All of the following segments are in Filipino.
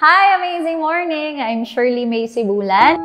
Hi! Amazing morning! I'm Shirley May Sibulan.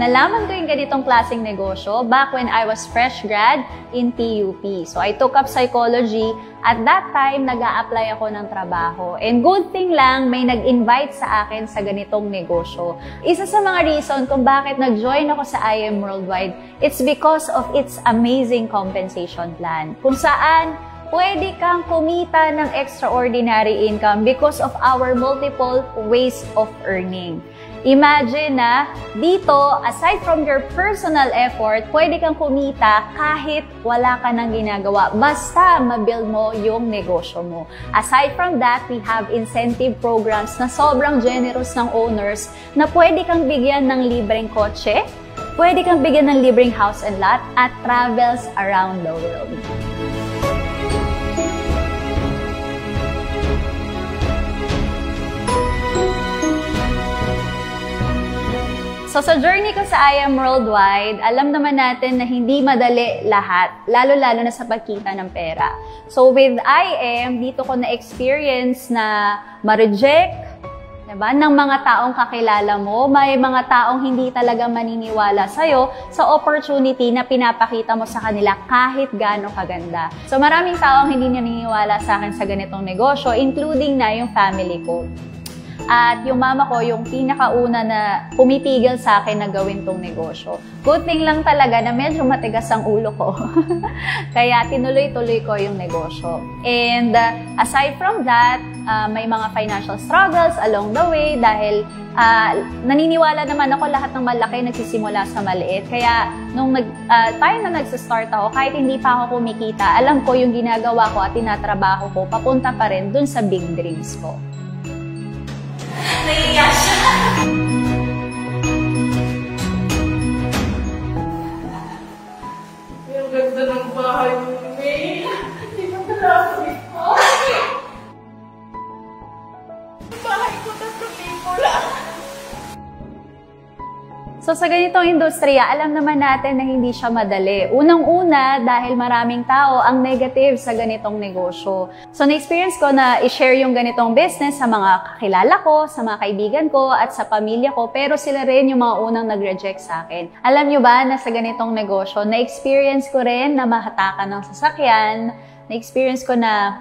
Nalaman ko ganitong klaseng negosyo back when I was fresh grad in TUP. So I took up psychology. At that time, nag apply ako ng trabaho. And good thing lang, may nag-invite sa akin sa ganitong negosyo. Isa sa mga reason kung bakit nag-join ako sa IM Worldwide, it's because of its amazing compensation plan. Kung saan, pwede kang kumita ng extraordinary income because of our multiple ways of earning. Imagine na dito, aside from your personal effort, pwede kang kumita kahit wala ka nang ginagawa. Basta mabuild mo yung negosyo mo. Aside from that, we have incentive programs na sobrang generous ng owners na pwede kang bigyan ng libreng kotse, pwede kang bigyan ng libreng house and lot, at travels around the world. So sa journey ko sa I Am Worldwide, alam naman natin na hindi madali lahat, lalo-lalo na sa pagkita ng pera. So with I Am, dito ko na-experience na ma-reject, diba, ng mga taong kakilala mo, may mga taong hindi talaga maniniwala sa'yo sa opportunity na pinapakita mo sa kanila kahit gaano kaganda. So maraming taong hindi naniniwala sa akin sa ganitong negosyo, including na yung family ko. At yung mama ko, yung pinakauna na pumipigil sa akin na gawin tong negosyo. Good thing lang talaga na medyo matigas ang ulo ko. Kaya tinuloy-tuloy ko yung negosyo. And uh, aside from that, uh, may mga financial struggles along the way dahil uh, naniniwala naman ako lahat ng malaki nagsisimula sa maliit. Kaya nung nag, uh, time na nagsistart ako, kahit hindi pa ako kumikita, alam ko yung ginagawa ko at tinatrabaho ko, papunta pa rin dun sa big dreams ko. Naiiya siya. Yung ganda ng bahay mo, May. Hindi ko nalasabi ko. Oh, bahay ko na sa people, ah. So sa ganitong industriya, alam naman natin na hindi siya madali. Unang-una, dahil maraming tao ang negative sa ganitong negosyo. So na-experience ko na i-share yung ganitong business sa mga kakilala ko, sa mga kaibigan ko, at sa pamilya ko, pero sila rin yung mga unang nag-reject sa akin. Alam nyo ba na sa ganitong negosyo, na-experience ko rin na mahatakan ng sasakyan, na-experience ko na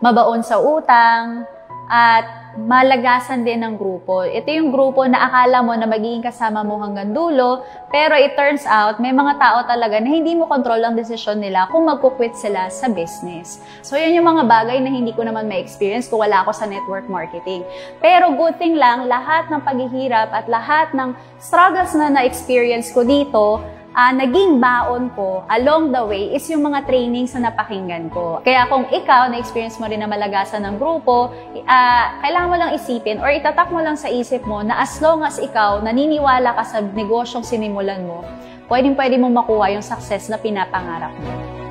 mabaon sa utang, at malagasan din ng grupo. Ito yung grupo na akala mo na magiging kasama mo hanggang dulo, pero it turns out, may mga tao talaga na hindi mo control ang desisyon nila kung magkukwit sila sa business. So, yun yung mga bagay na hindi ko naman ma-experience kung wala ako sa network marketing. Pero good thing lang, lahat ng paghihirap at lahat ng struggles na na-experience ko dito, uh, naging baon ko along the way is yung mga trainings na napakinggan ko. Kaya kung ikaw, na-experience mo rin na malagasan ng grupo, uh, kailangan mo lang isipin or itatak mo lang sa isip mo na as long as ikaw naniniwala ka sa negosyong sinimulan mo, pwedeng-pwede mong makuha yung success na pinapangarap mo.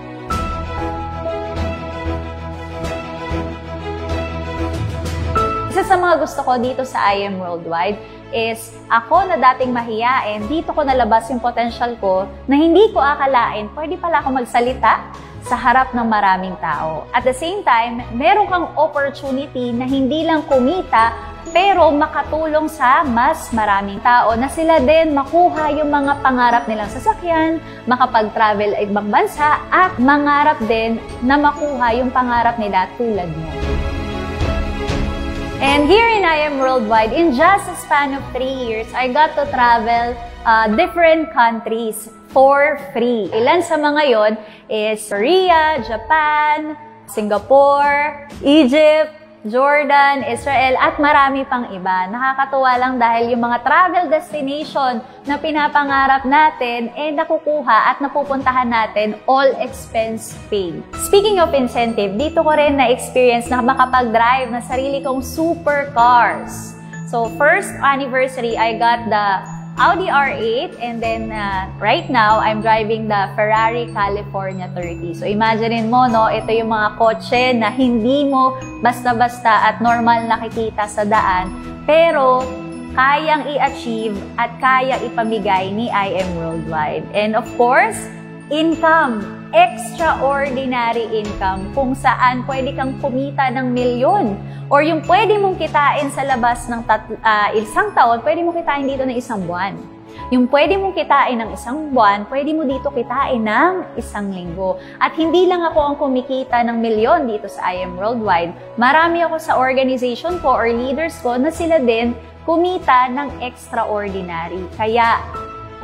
Isa sa mga gusto ko dito sa I Worldwide is ako na dating mahiyain, dito ko nalabas yung potential ko na hindi ko akalain, pwede pala ako magsalita sa harap ng maraming tao. At the same time, meron kang opportunity na hindi lang kumita, pero makatulong sa mas maraming tao na sila din makuha yung mga pangarap nilang sasakyan, makapag-travel ibang bansa, at mangarap din na makuha yung pangarap nila tulad mo. And here in I Am Worldwide, in just a span of three years, I got to travel uh, different countries for free. Ilan sa mga yon is Korea, Japan, Singapore, Egypt, Jordan, Israel, at marami pang iba. Nakakatuwa lang dahil yung mga travel destination na pinapangarap natin, eh nakukuha at napupuntahan natin all expense paid. Speaking of incentive, dito ko rin na-experience na makapag-drive na sarili kong supercars. So, first anniversary, I got the Audi R8 and then uh, right now I'm driving the Ferrari California 30. So imagine mo no, ito yung mga kotse na hindi mo basta-basta at normal nakikita sa daan pero kayang i-achieve at kaya ipamigay ni IM Worldwide. And of course, income, extraordinary income kung saan pwede kang kumita ng milyon or yung pwede mong kitain sa labas ng tat- uh, isang taon, pwede mo kitain dito ng isang buwan. Yung pwede mong kitain ng isang buwan, pwede mo dito kitain ng isang linggo. At hindi lang ako ang kumikita ng milyon dito sa I Worldwide. Marami ako sa organization ko or leaders ko na sila din kumita ng extraordinary. Kaya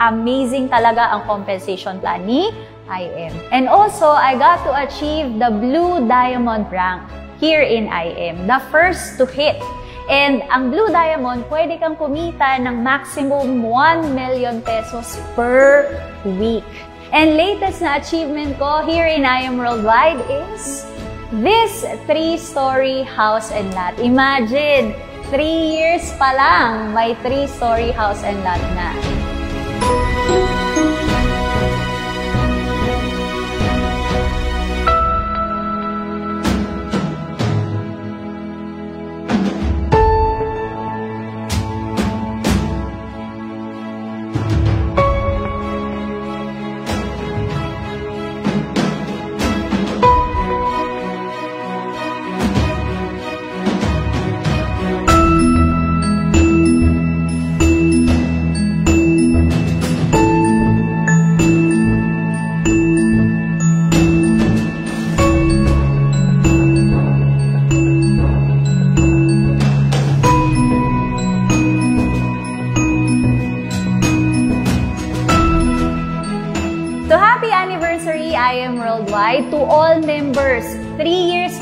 amazing talaga ang compensation plan ni IM. And also, I got to achieve the Blue Diamond rank here in IM, the first to hit. And ang Blue Diamond, pwede kang kumita ng maximum 1 million pesos per week. And latest na achievement ko here in IM Worldwide is this three-story house and lot. Imagine, 3 years pa lang, may 3-story house and lot na.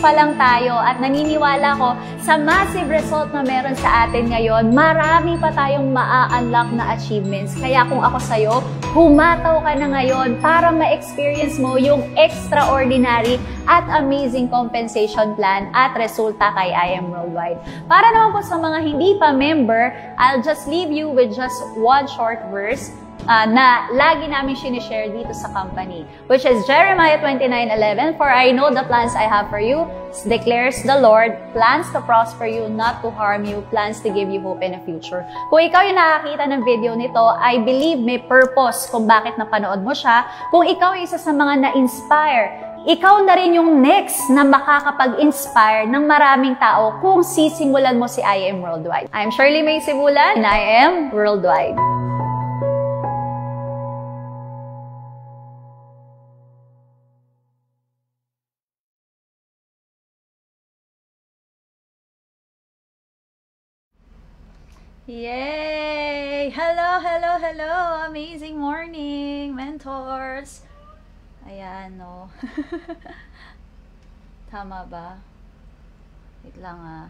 pa lang tayo at naniniwala ko sa massive result na meron sa atin ngayon, marami pa tayong maa-unlock na achievements. Kaya kung ako sa'yo, humataw ka na ngayon para ma-experience mo yung extraordinary at amazing compensation plan at resulta kay I Am Worldwide. Para naman po sa mga hindi pa member, I'll just leave you with just one short verse uh, na lagi namin sinishare dito sa company, which is Jeremiah 29.11, For I know the plans I have for you, declares the Lord, plans to prosper you, not to harm you, plans to give you hope and a future. Kung ikaw yung nakakita ng video nito, I believe may purpose kung bakit napanood mo siya. Kung ikaw yung isa sa mga na-inspire ikaw na rin yung next na makakapag-inspire ng maraming tao kung sisimulan mo si I Am Worldwide. I'm Shirley May Sibulan and I am Worldwide. Yay! Hello, hello, hello! Amazing morning, mentors! Ayan, no? Tama ba? Wait lang, ah.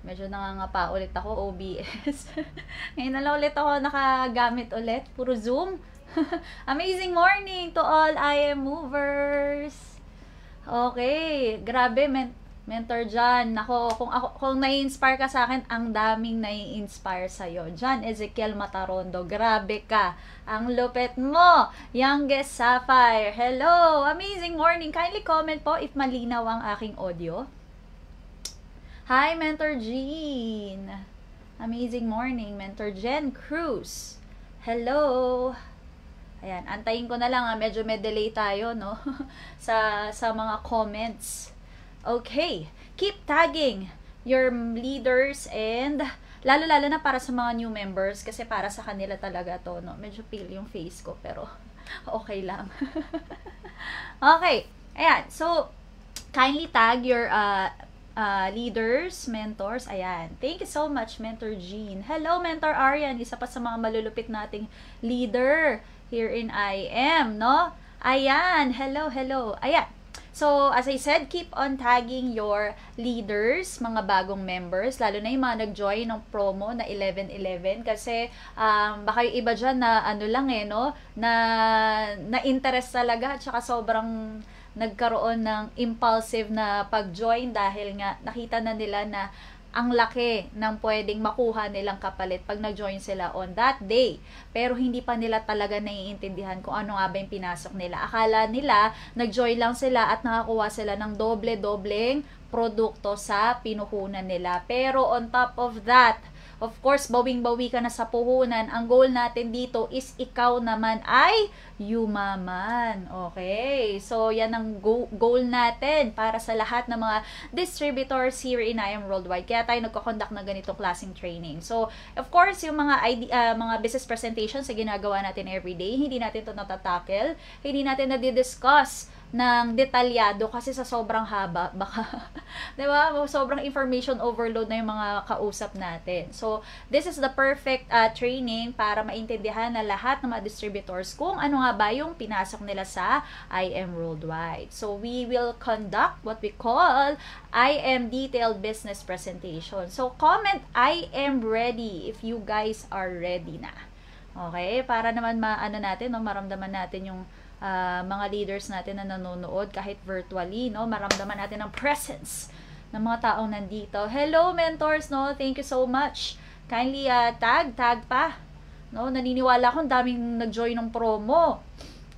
Medyo nangangapa ulit ako, OBS. Ngayon na lang ulit ako nakagamit ulit. Puro Zoom. Amazing morning to all I am movers! Okay, grabe, men Mentor John, nako, kung, ako, kung nai-inspire ka sa akin, ang daming nai-inspire sa iyo. John Ezekiel Matarondo, grabe ka. Ang lupet mo. Youngest Sapphire, hello. Amazing morning. Kindly comment po if malinaw ang aking audio. Hi, Mentor Jean. Amazing morning, Mentor Jen Cruz. Hello. Ayan, antayin ko na lang. Ha. Ah. Medyo may delay tayo, no? sa, sa mga comments. Okay, keep tagging your leaders and lalo-lalo na para sa mga new members kasi para sa kanila talaga to, no? Medyo pale yung face ko pero okay lang. okay, ayan. So, kindly tag your uh, uh, leaders, mentors. Ayan. Thank you so much, Mentor Jean. Hello, Mentor Arian. Isa pa sa mga malulupit nating leader here in IM, no? Ayan. Hello, hello. Ayan. So, as I said, keep on tagging your leaders, mga bagong members, lalo na yung mga nag-join ng promo na 1111 kasi um, baka yung iba dyan na ano lang eh, no? Na, na interest talaga at saka sobrang nagkaroon ng impulsive na pag-join dahil nga nakita na nila na ang laki ng pwedeng makuha nilang kapalit pag nag-join sila on that day. Pero hindi pa nila talaga naiintindihan kung ano nga ba yung pinasok nila. Akala nila, nag-join lang sila at nakakuha sila ng doble-dobleng produkto sa pinuhunan nila. Pero on top of that, Of course, bawing-bawi ka na sa puhunan. Ang goal natin dito is ikaw naman ay yumaman. Okay? So, yan ang goal natin para sa lahat ng mga distributors here in IAM Worldwide. Kaya tayo nagkakondak ng ganitong klaseng training. So, of course, yung mga ID, uh, ah, mga business presentations na ginagawa natin everyday, hindi natin ito natatackle. hindi natin nadidiscuss ng detalyado kasi sa sobrang haba baka 'di ba sobrang information overload na yung mga kausap natin. So this is the perfect uh, training para maintindihan na lahat ng mga distributors kung ano nga ba yung pinasok nila sa IM Worldwide. So we will conduct what we call IM detailed business presentation. So comment I am ready if you guys are ready na. Okay? Para naman maano natin, no, maramdaman natin yung uh, mga leaders natin na nanonood kahit virtually, no? Maramdaman natin ang presence ng mga taong nandito. Hello mentors, no? Thank you so much. Kindly uh, tag, tag pa. No, naniniwala akong daming nag-join ng promo.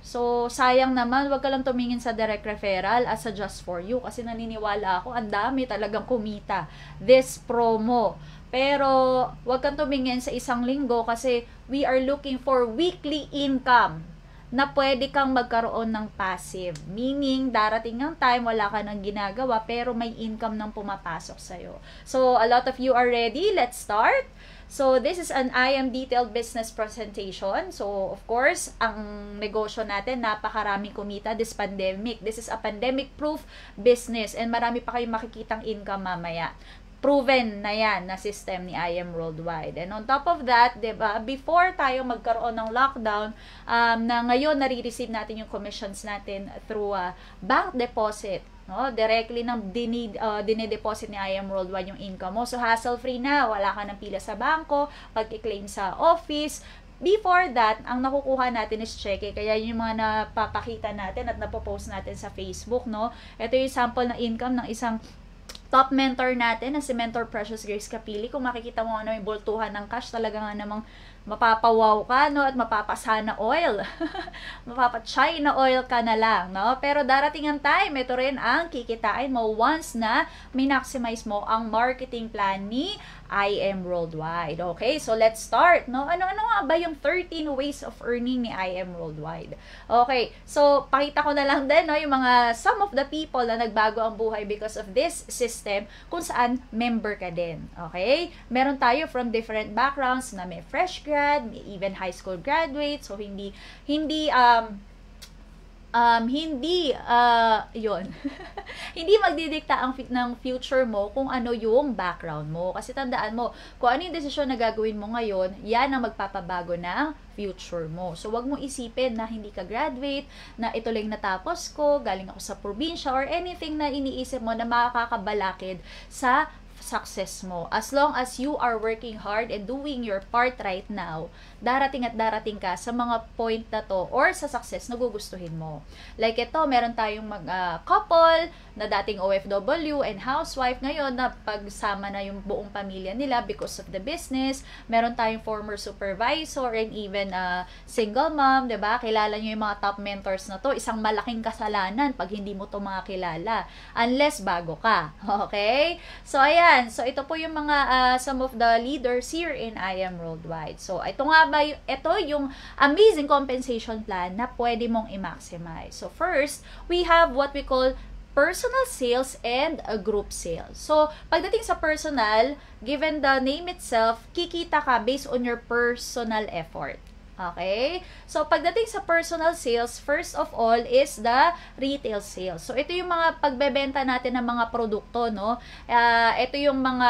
So, sayang naman, wag ka lang tumingin sa direct referral as a just for you kasi naniniwala ako, ang dami talagang kumita this promo. Pero, wag kang tumingin sa isang linggo kasi we are looking for weekly income na pwede kang magkaroon ng passive. Meaning, darating ang time, wala ka nang ginagawa, pero may income nang pumapasok sa'yo. So, a lot of you are ready. Let's start. So, this is an I am detailed business presentation. So, of course, ang negosyo natin, napakaraming kumita this pandemic. This is a pandemic-proof business and marami pa kayong makikitang income mamaya proven na yan na system ni IM Worldwide. And on top of that, di ba, before tayo magkaroon ng lockdown, um, na ngayon nare-receive natin yung commissions natin through uh, bank deposit no? Directly ng dinid, uh, dinedeposit ni IM Worldwide yung income mo. So, hassle-free na. Wala ka ng pila sa banko, pag-claim sa office. Before that, ang nakukuha natin is cheque. Kaya yung mga napapakita natin at napopost natin sa Facebook, no? Ito yung sample na income ng isang top mentor natin na si Mentor Precious Grace Kapili. Kung makikita mo ano yung boltuhan ng cash, talaga nga namang mapapawaw ka, no? At mapapasana oil. Mapapa-China oil ka na lang, no? Pero darating ang time, ito rin ang kikitain mo once na minaximize mo ang marketing plan ni I am worldwide. Okay, so let's start, no? Ano-ano nga ba yung 13 ways of earning ni I am worldwide? Okay, so pakita ko na lang din, no, yung mga some of the people na nagbago ang buhay because of this system kung saan member ka din. Okay? Meron tayo from different backgrounds na may fresh grad, may even high school graduate, so hindi hindi um um, hindi, uh, yon hindi magdidikta ang fit ng future mo kung ano yung background mo. Kasi tandaan mo, kung ano yung desisyon na gagawin mo ngayon, yan ang magpapabago ng future mo. So, wag mo isipin na hindi ka graduate, na ito lang natapos ko, galing ako sa probinsya, or anything na iniisip mo na makakabalakid sa success mo. As long as you are working hard and doing your part right now, darating at darating ka sa mga point na to or sa success na gugustuhin mo. Like ito, meron tayong mga ah, couple na dating OFW and housewife ngayon na pagsama na yung buong pamilya nila because of the business. Meron tayong former supervisor and even uh, single mom, 'di ba? Kilala niyo yung mga top mentors na to. Isang malaking kasalanan pag hindi mo to mga kilala. unless bago ka. Okay? So ayan, so ito po yung mga uh, some of the leaders here in I am Worldwide. So ito nga ba, ito yung amazing compensation plan na pwede mong i-maximize. So first, we have what we call personal sales and a group sales. So, pagdating sa personal, given the name itself, kikita ka based on your personal effort. Okay? So, pagdating sa personal sales, first of all is the retail sales. So, ito yung mga pagbebenta natin ng mga produkto, no? Uh, ito yung mga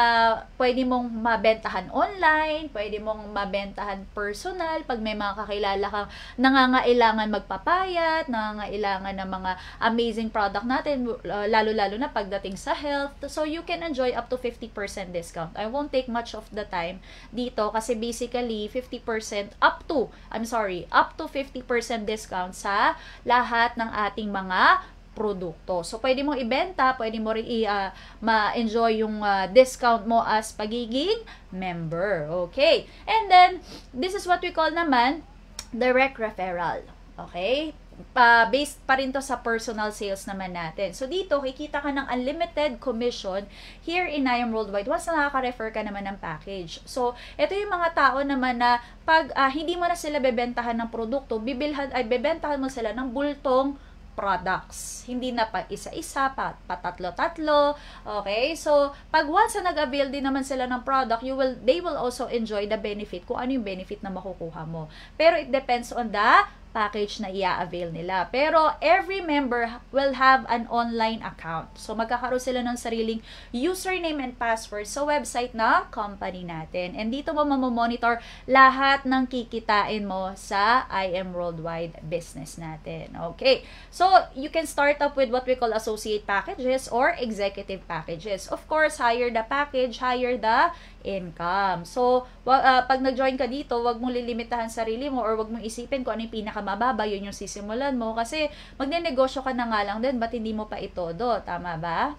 pwede mong mabentahan online, pwede mong mabentahan personal, pag may mga kakilala kang nangangailangan magpapayat, nangangailangan ng mga amazing product natin, ah, lalo-lalo na pagdating sa health. So, you can enjoy up to 50% discount. I won't take much of the time dito kasi basically 50% up to I'm sorry, up to 50% discount sa lahat ng ating mga produkto. So, pwede mong ibenta, pwede mo rin uh, ma-enjoy yung uh, discount mo as pagiging member. Okay? And then, this is what we call naman, direct referral. Okay? uh, based pa rin to sa personal sales naman natin. So dito, kikita ka ng unlimited commission here in IAM Worldwide once na nakaka-refer ka naman ng package. So, ito yung mga tao naman na pag uh, hindi mo na sila bebentahan ng produkto, bibilhan, ay bebentahan mo sila ng bultong products. Hindi na pa isa-isa, pa, tatlo-tatlo. Okay? So, pag once na nag-avail din naman sila ng product, you will, they will also enjoy the benefit kung ano yung benefit na makukuha mo. Pero it depends on the package na i-avail nila. Pero every member will have an online account. So magkakaroon sila ng sariling username and password sa website na company natin. And dito mo mamomonitor lahat ng kikitain mo sa IM Worldwide business natin. Okay. So you can start up with what we call associate packages or executive packages. Of course, higher the package, higher the income. So, wag, uh, ah, pag nag-join ka dito, wag mong lilimitahan sarili mo or wag mong isipin kung ano yung pinakamababa, yun yung sisimulan mo. Kasi, magne-negosyo ka na nga lang din, ba't hindi mo pa itodo? Tama ba?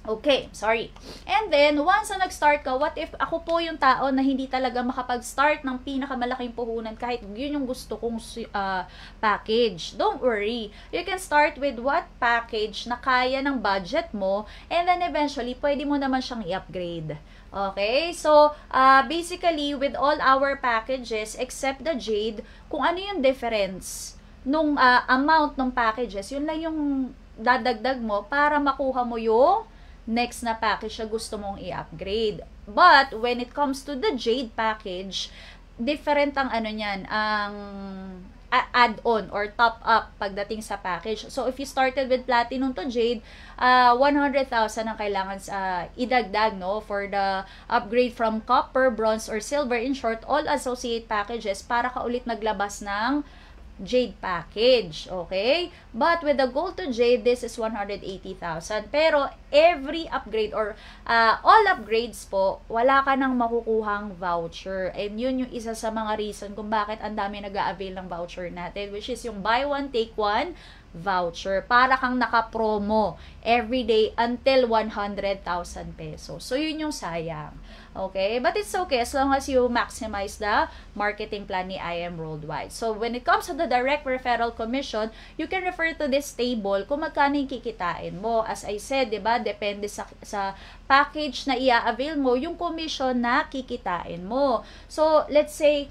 Okay, sorry. And then, once na nag-start ka, what if ako po yung tao na hindi talaga makapag-start ng pinakamalaking puhunan kahit yun yung gusto kong uh, package. Don't worry. You can start with what package na kaya ng budget mo and then eventually, pwede mo naman siyang i-upgrade. Okay? So, uh, basically, with all our packages, except the Jade, kung ano yung difference nung uh, amount ng packages, yun lang yung dadagdag mo para makuha mo yung next na package na gusto mong i-upgrade. But, when it comes to the Jade package, different ang ano niyan, ang add on or top up pagdating sa package. So if you started with platinum to jade, uh, 100,000 ang kailangan uh, idagdag no for the upgrade from copper, bronze or silver in short all associate packages para kaulit naglabas ng jade package. Okay? But with the gold to jade, this is 180,000. Pero every upgrade or uh, all upgrades po, wala ka nang makukuhang voucher. And yun yung isa sa mga reason kung bakit ang dami nag-a-avail ng voucher natin, which is yung buy one, take one voucher. Para kang naka-promo everyday until 100,000 pesos. So, yun yung sayang. Okay? But it's okay as long as you maximize the marketing plan ni IM Worldwide. So, when it comes to the direct referral commission, you can refer to this table kung magkano yung kikitain mo. As I said, di ba, depende sa, sa package na i-avail mo, yung commission na kikitain mo. So, let's say,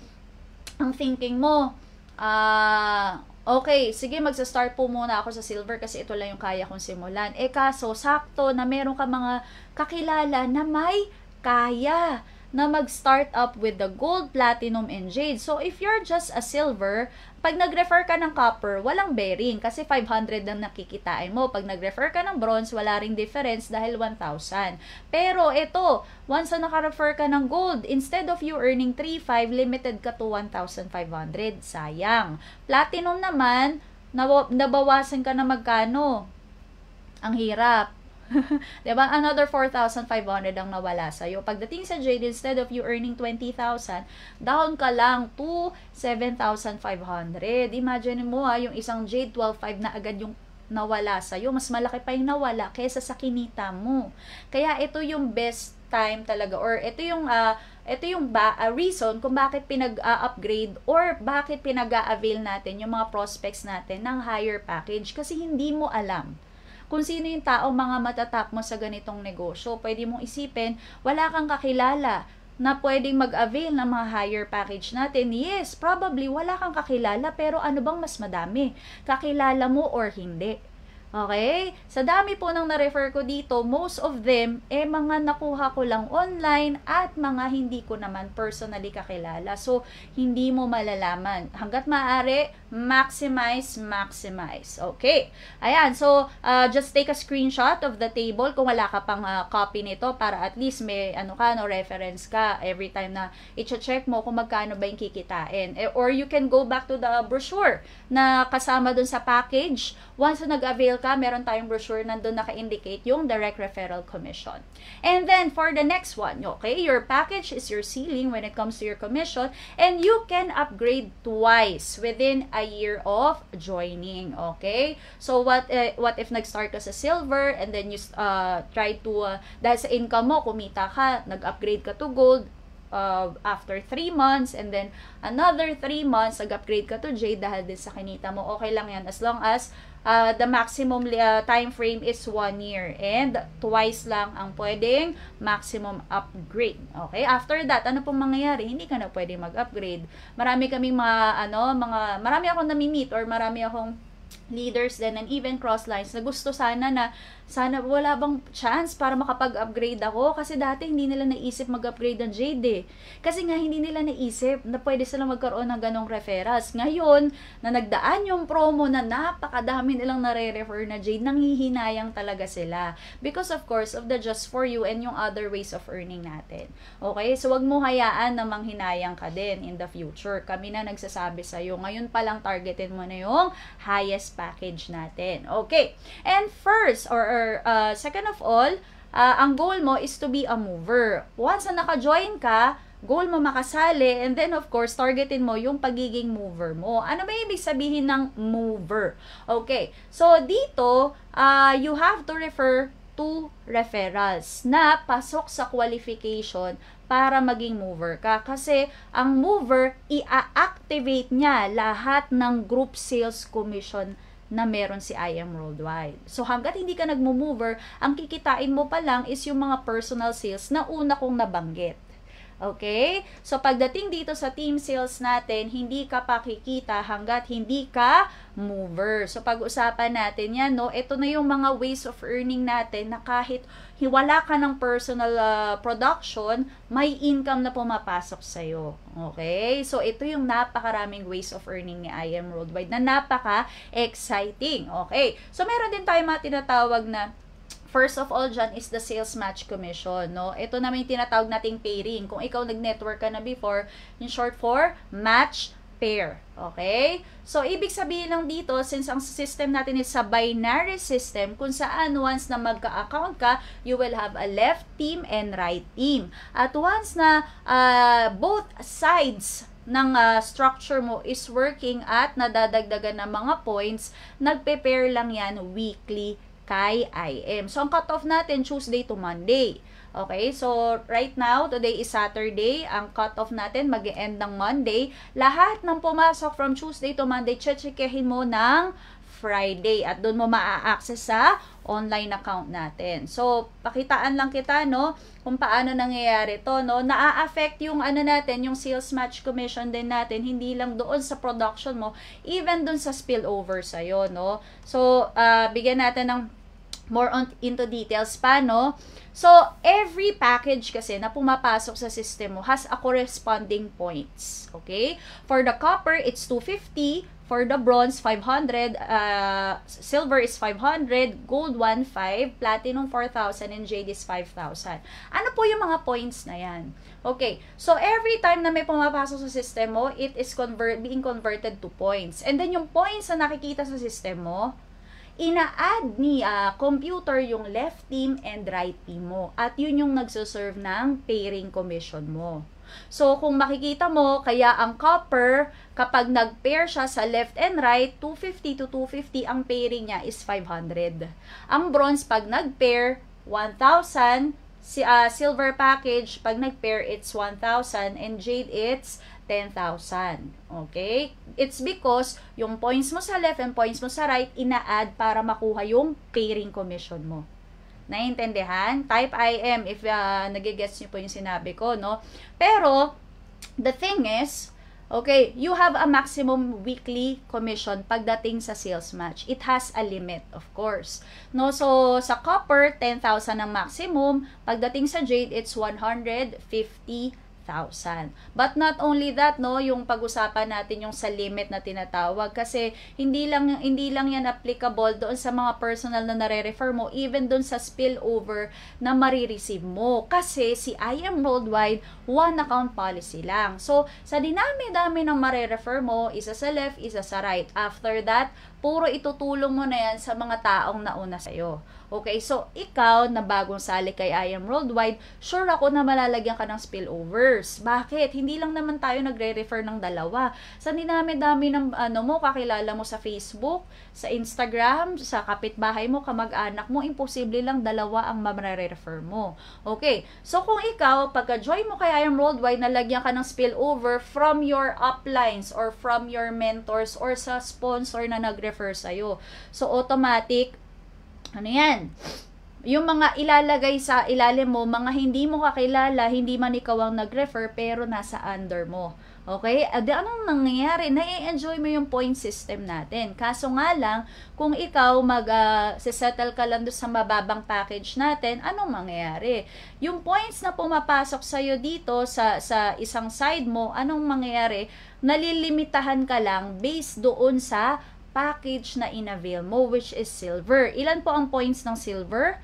ang thinking mo, ah, uh, okay, sige, magsa-start po muna ako sa silver kasi ito lang yung kaya kong simulan. Eh kaso, sakto na meron ka mga kakilala na may kaya na mag-start up with the gold, platinum, and jade. So, if you're just a silver, pag nag-refer ka ng copper, walang bearing kasi 500 ang nakikitain mo. Pag nag-refer ka ng bronze, wala ring difference dahil 1,000. Pero ito, once na naka-refer ka ng gold, instead of you earning 3,500, limited ka to 1,500. Sayang. Platinum naman, nabawasan ka na magkano? Ang hirap. diba? Another 4,500 ang nawala sa iyo. Pagdating sa Jade, instead of you earning 20,000, down ka lang to 7,500. Imagine mo ha, yung isang Jade 12.5 na agad yung nawala sa iyo, Mas malaki pa yung nawala kaysa sa kinita mo. Kaya ito yung best time talaga or ito yung uh, ito yung ba, uh, reason kung bakit pinag-upgrade uh, or bakit pinag-avail natin yung mga prospects natin ng higher package kasi hindi mo alam kung sino yung tao mga matatap mo sa ganitong negosyo. Pwede mong isipin, wala kang kakilala na pwedeng mag-avail ng mga higher package natin? Yes, probably wala kang kakilala pero ano bang mas madami? Kakilala mo or hindi? Okay? Sa dami po nang na-refer ko dito, most of them, eh mga nakuha ko lang online at mga hindi ko naman personally kakilala. So, hindi mo malalaman. Hanggat maaari, maximize, maximize. Okay? Ayan, so, uh, just take a screenshot of the table kung wala ka pang uh, copy nito para at least may ano ka, no, reference ka every time na iche-check mo kung magkano ba yung kikitain. Eh, or you can go back to the brochure na kasama dun sa package. Once na nag-avail ka, meron tayong brochure nandun naka-indicate yung direct referral commission. And then, for the next one, okay, your package is your ceiling when it comes to your commission and you can upgrade twice within a year of joining, okay? So, what uh, what if nag-start ka sa silver and then you uh, try to, uh, dahil sa income mo, kumita ka, nag-upgrade ka to gold, uh, after 3 months and then another 3 months nag-upgrade ka to Jade dahil din sa kinita mo. Okay lang yan as long as uh, the maximum uh, time frame is 1 year and twice lang ang pwedeng maximum upgrade. Okay? After that, ano pong mangyayari? Hindi ka na pwedeng mag-upgrade. Marami kaming mga ano, mga marami akong nami-meet or marami akong leaders then and even cross lines na gusto sana na sana wala bang chance para makapag-upgrade ako? Kasi dati hindi nila naisip mag-upgrade ng Jade eh. Kasi nga hindi nila naisip na pwede sila magkaroon ng ganong referrals. Ngayon, na nagdaan yung promo na napakadami nilang nare-refer na Jade, nanghihinayang talaga sila. Because of course of the just for you and yung other ways of earning natin. Okay? So wag mo hayaan na manghinayang ka din in the future. Kami na nagsasabi sa'yo. Ngayon pa lang targetin mo na yung highest package natin. Okay. And first, or or uh, second of all, uh, ang goal mo is to be a mover. Once na naka-join ka, goal mo makasali, and then of course, targetin mo yung pagiging mover mo. Ano may ibig sabihin ng mover? Okay, so dito, uh, you have to refer to referrals na pasok sa qualification para maging mover ka. Kasi ang mover, i-activate niya lahat ng group sales commission na meron si I Worldwide. So hanggat hindi ka nagmo-mover, ang kikitain mo pa lang is yung mga personal sales na una kong nabanggit. Okay? So, pagdating dito sa team sales natin, hindi ka pakikita hanggat hindi ka mover. So, pag-usapan natin yan, no? Ito na yung mga ways of earning natin na kahit wala ka ng personal uh, production, may income na pumapasok sa'yo. Okay? So, ito yung napakaraming ways of earning ni IM Worldwide na napaka-exciting. Okay? So, meron din tayo mga tinatawag na First of all dyan is the sales match commission, no? Ito naman yung tinatawag nating pairing. Kung ikaw nag-network ka na before, in short for match pair. Okay? So, ibig sabihin lang dito, since ang system natin is sa binary system, kung saan once na magka-account ka, you will have a left team and right team. At once na uh, both sides ng uh, structure mo is working at nadadagdagan ng mga points, nagpe-pair lang yan weekly kay IM. So, ang cutoff natin, Tuesday to Monday. Okay, so right now, today is Saturday. Ang cut-off natin, mag end ng Monday. Lahat ng pumasok from Tuesday to Monday, checkehin mo ng Friday. At doon mo maa-access sa online account natin. So, pakitaan lang kita, no, kung paano nangyayari to, no. Naa-affect yung ano natin, yung sales match commission din natin, hindi lang doon sa production mo, even doon sa spillover sa'yo, no. So, uh, bigyan natin ng more on into details pa, no? So, every package kasi na pumapasok sa system mo has a corresponding points, okay? For the copper, it's 250. For the bronze, 500. Uh, silver is 500. Gold, 1,500. Platinum, 4,000. And jade is 5,000. Ano po yung mga points na yan? Okay. So, every time na may pumapasok sa system mo, it is convert, being converted to points. And then, yung points na nakikita sa system mo, ina-add ni uh, computer yung left team and right team mo. At yun yung nagsoserve ng pairing commission mo. So, kung makikita mo, kaya ang copper, kapag nag-pair siya sa left and right, 250 to 250, ang pairing niya is 500. Ang bronze, pag nag-pair, 1,000. Si, uh, silver package, pag nag-pair, it's 1,000. And jade, it's 10,000. Okay? It's because yung points mo sa left and points mo sa right, ina-add para makuha yung pairing commission mo. Naiintindihan? Type IM if uh, nagigets niyo po yung sinabi ko, no? Pero, the thing is, okay, you have a maximum weekly commission pagdating sa sales match. It has a limit, of course. No, so sa copper, 10,000 ang maximum. Pagdating sa jade, it's 150,000. 1,000. But not only that, no, yung pag-usapan natin yung sa limit na tinatawag kasi hindi lang hindi lang yan applicable doon sa mga personal na nare-refer mo, even doon sa spillover na marireceive mo. Kasi si I am worldwide, one account policy lang. So, sa dinami-dami ng mare-refer mo, isa sa left, isa sa right. After that, puro itutulong mo na yan sa mga taong nauna sa'yo. Okay, so ikaw na bagong sali kay I Am Worldwide, sure ako na malalagyan ka ng spillovers. Bakit? Hindi lang naman tayo nagre-refer ng dalawa. Sa dinami-dami ng ano mo, kakilala mo sa Facebook, sa Instagram, sa kapitbahay mo, kamag-anak mo, imposible lang dalawa ang mamre-refer mo. Okay, so kung ikaw, pagka-join mo kay I Am Worldwide, nalagyan ka ng spillover from your uplines or from your mentors or sa sponsor na nag-refer sa'yo. So, automatic, ano yan? yung mga ilalagay sa ilalim mo, mga hindi mo kakilala, hindi man ikaw ang nag-refer, pero nasa under mo. Okay? Adi, eh, anong nangyayari? Nai-enjoy mo yung point system natin. Kaso nga lang, kung ikaw mag uh, ah, settle ka lang doon sa mababang package natin, anong mangyayari? Yung points na pumapasok sa iyo dito sa sa isang side mo, anong mangyayari? Nalilimitahan ka lang based doon sa package na inavail mo which is silver. Ilan po ang points ng silver?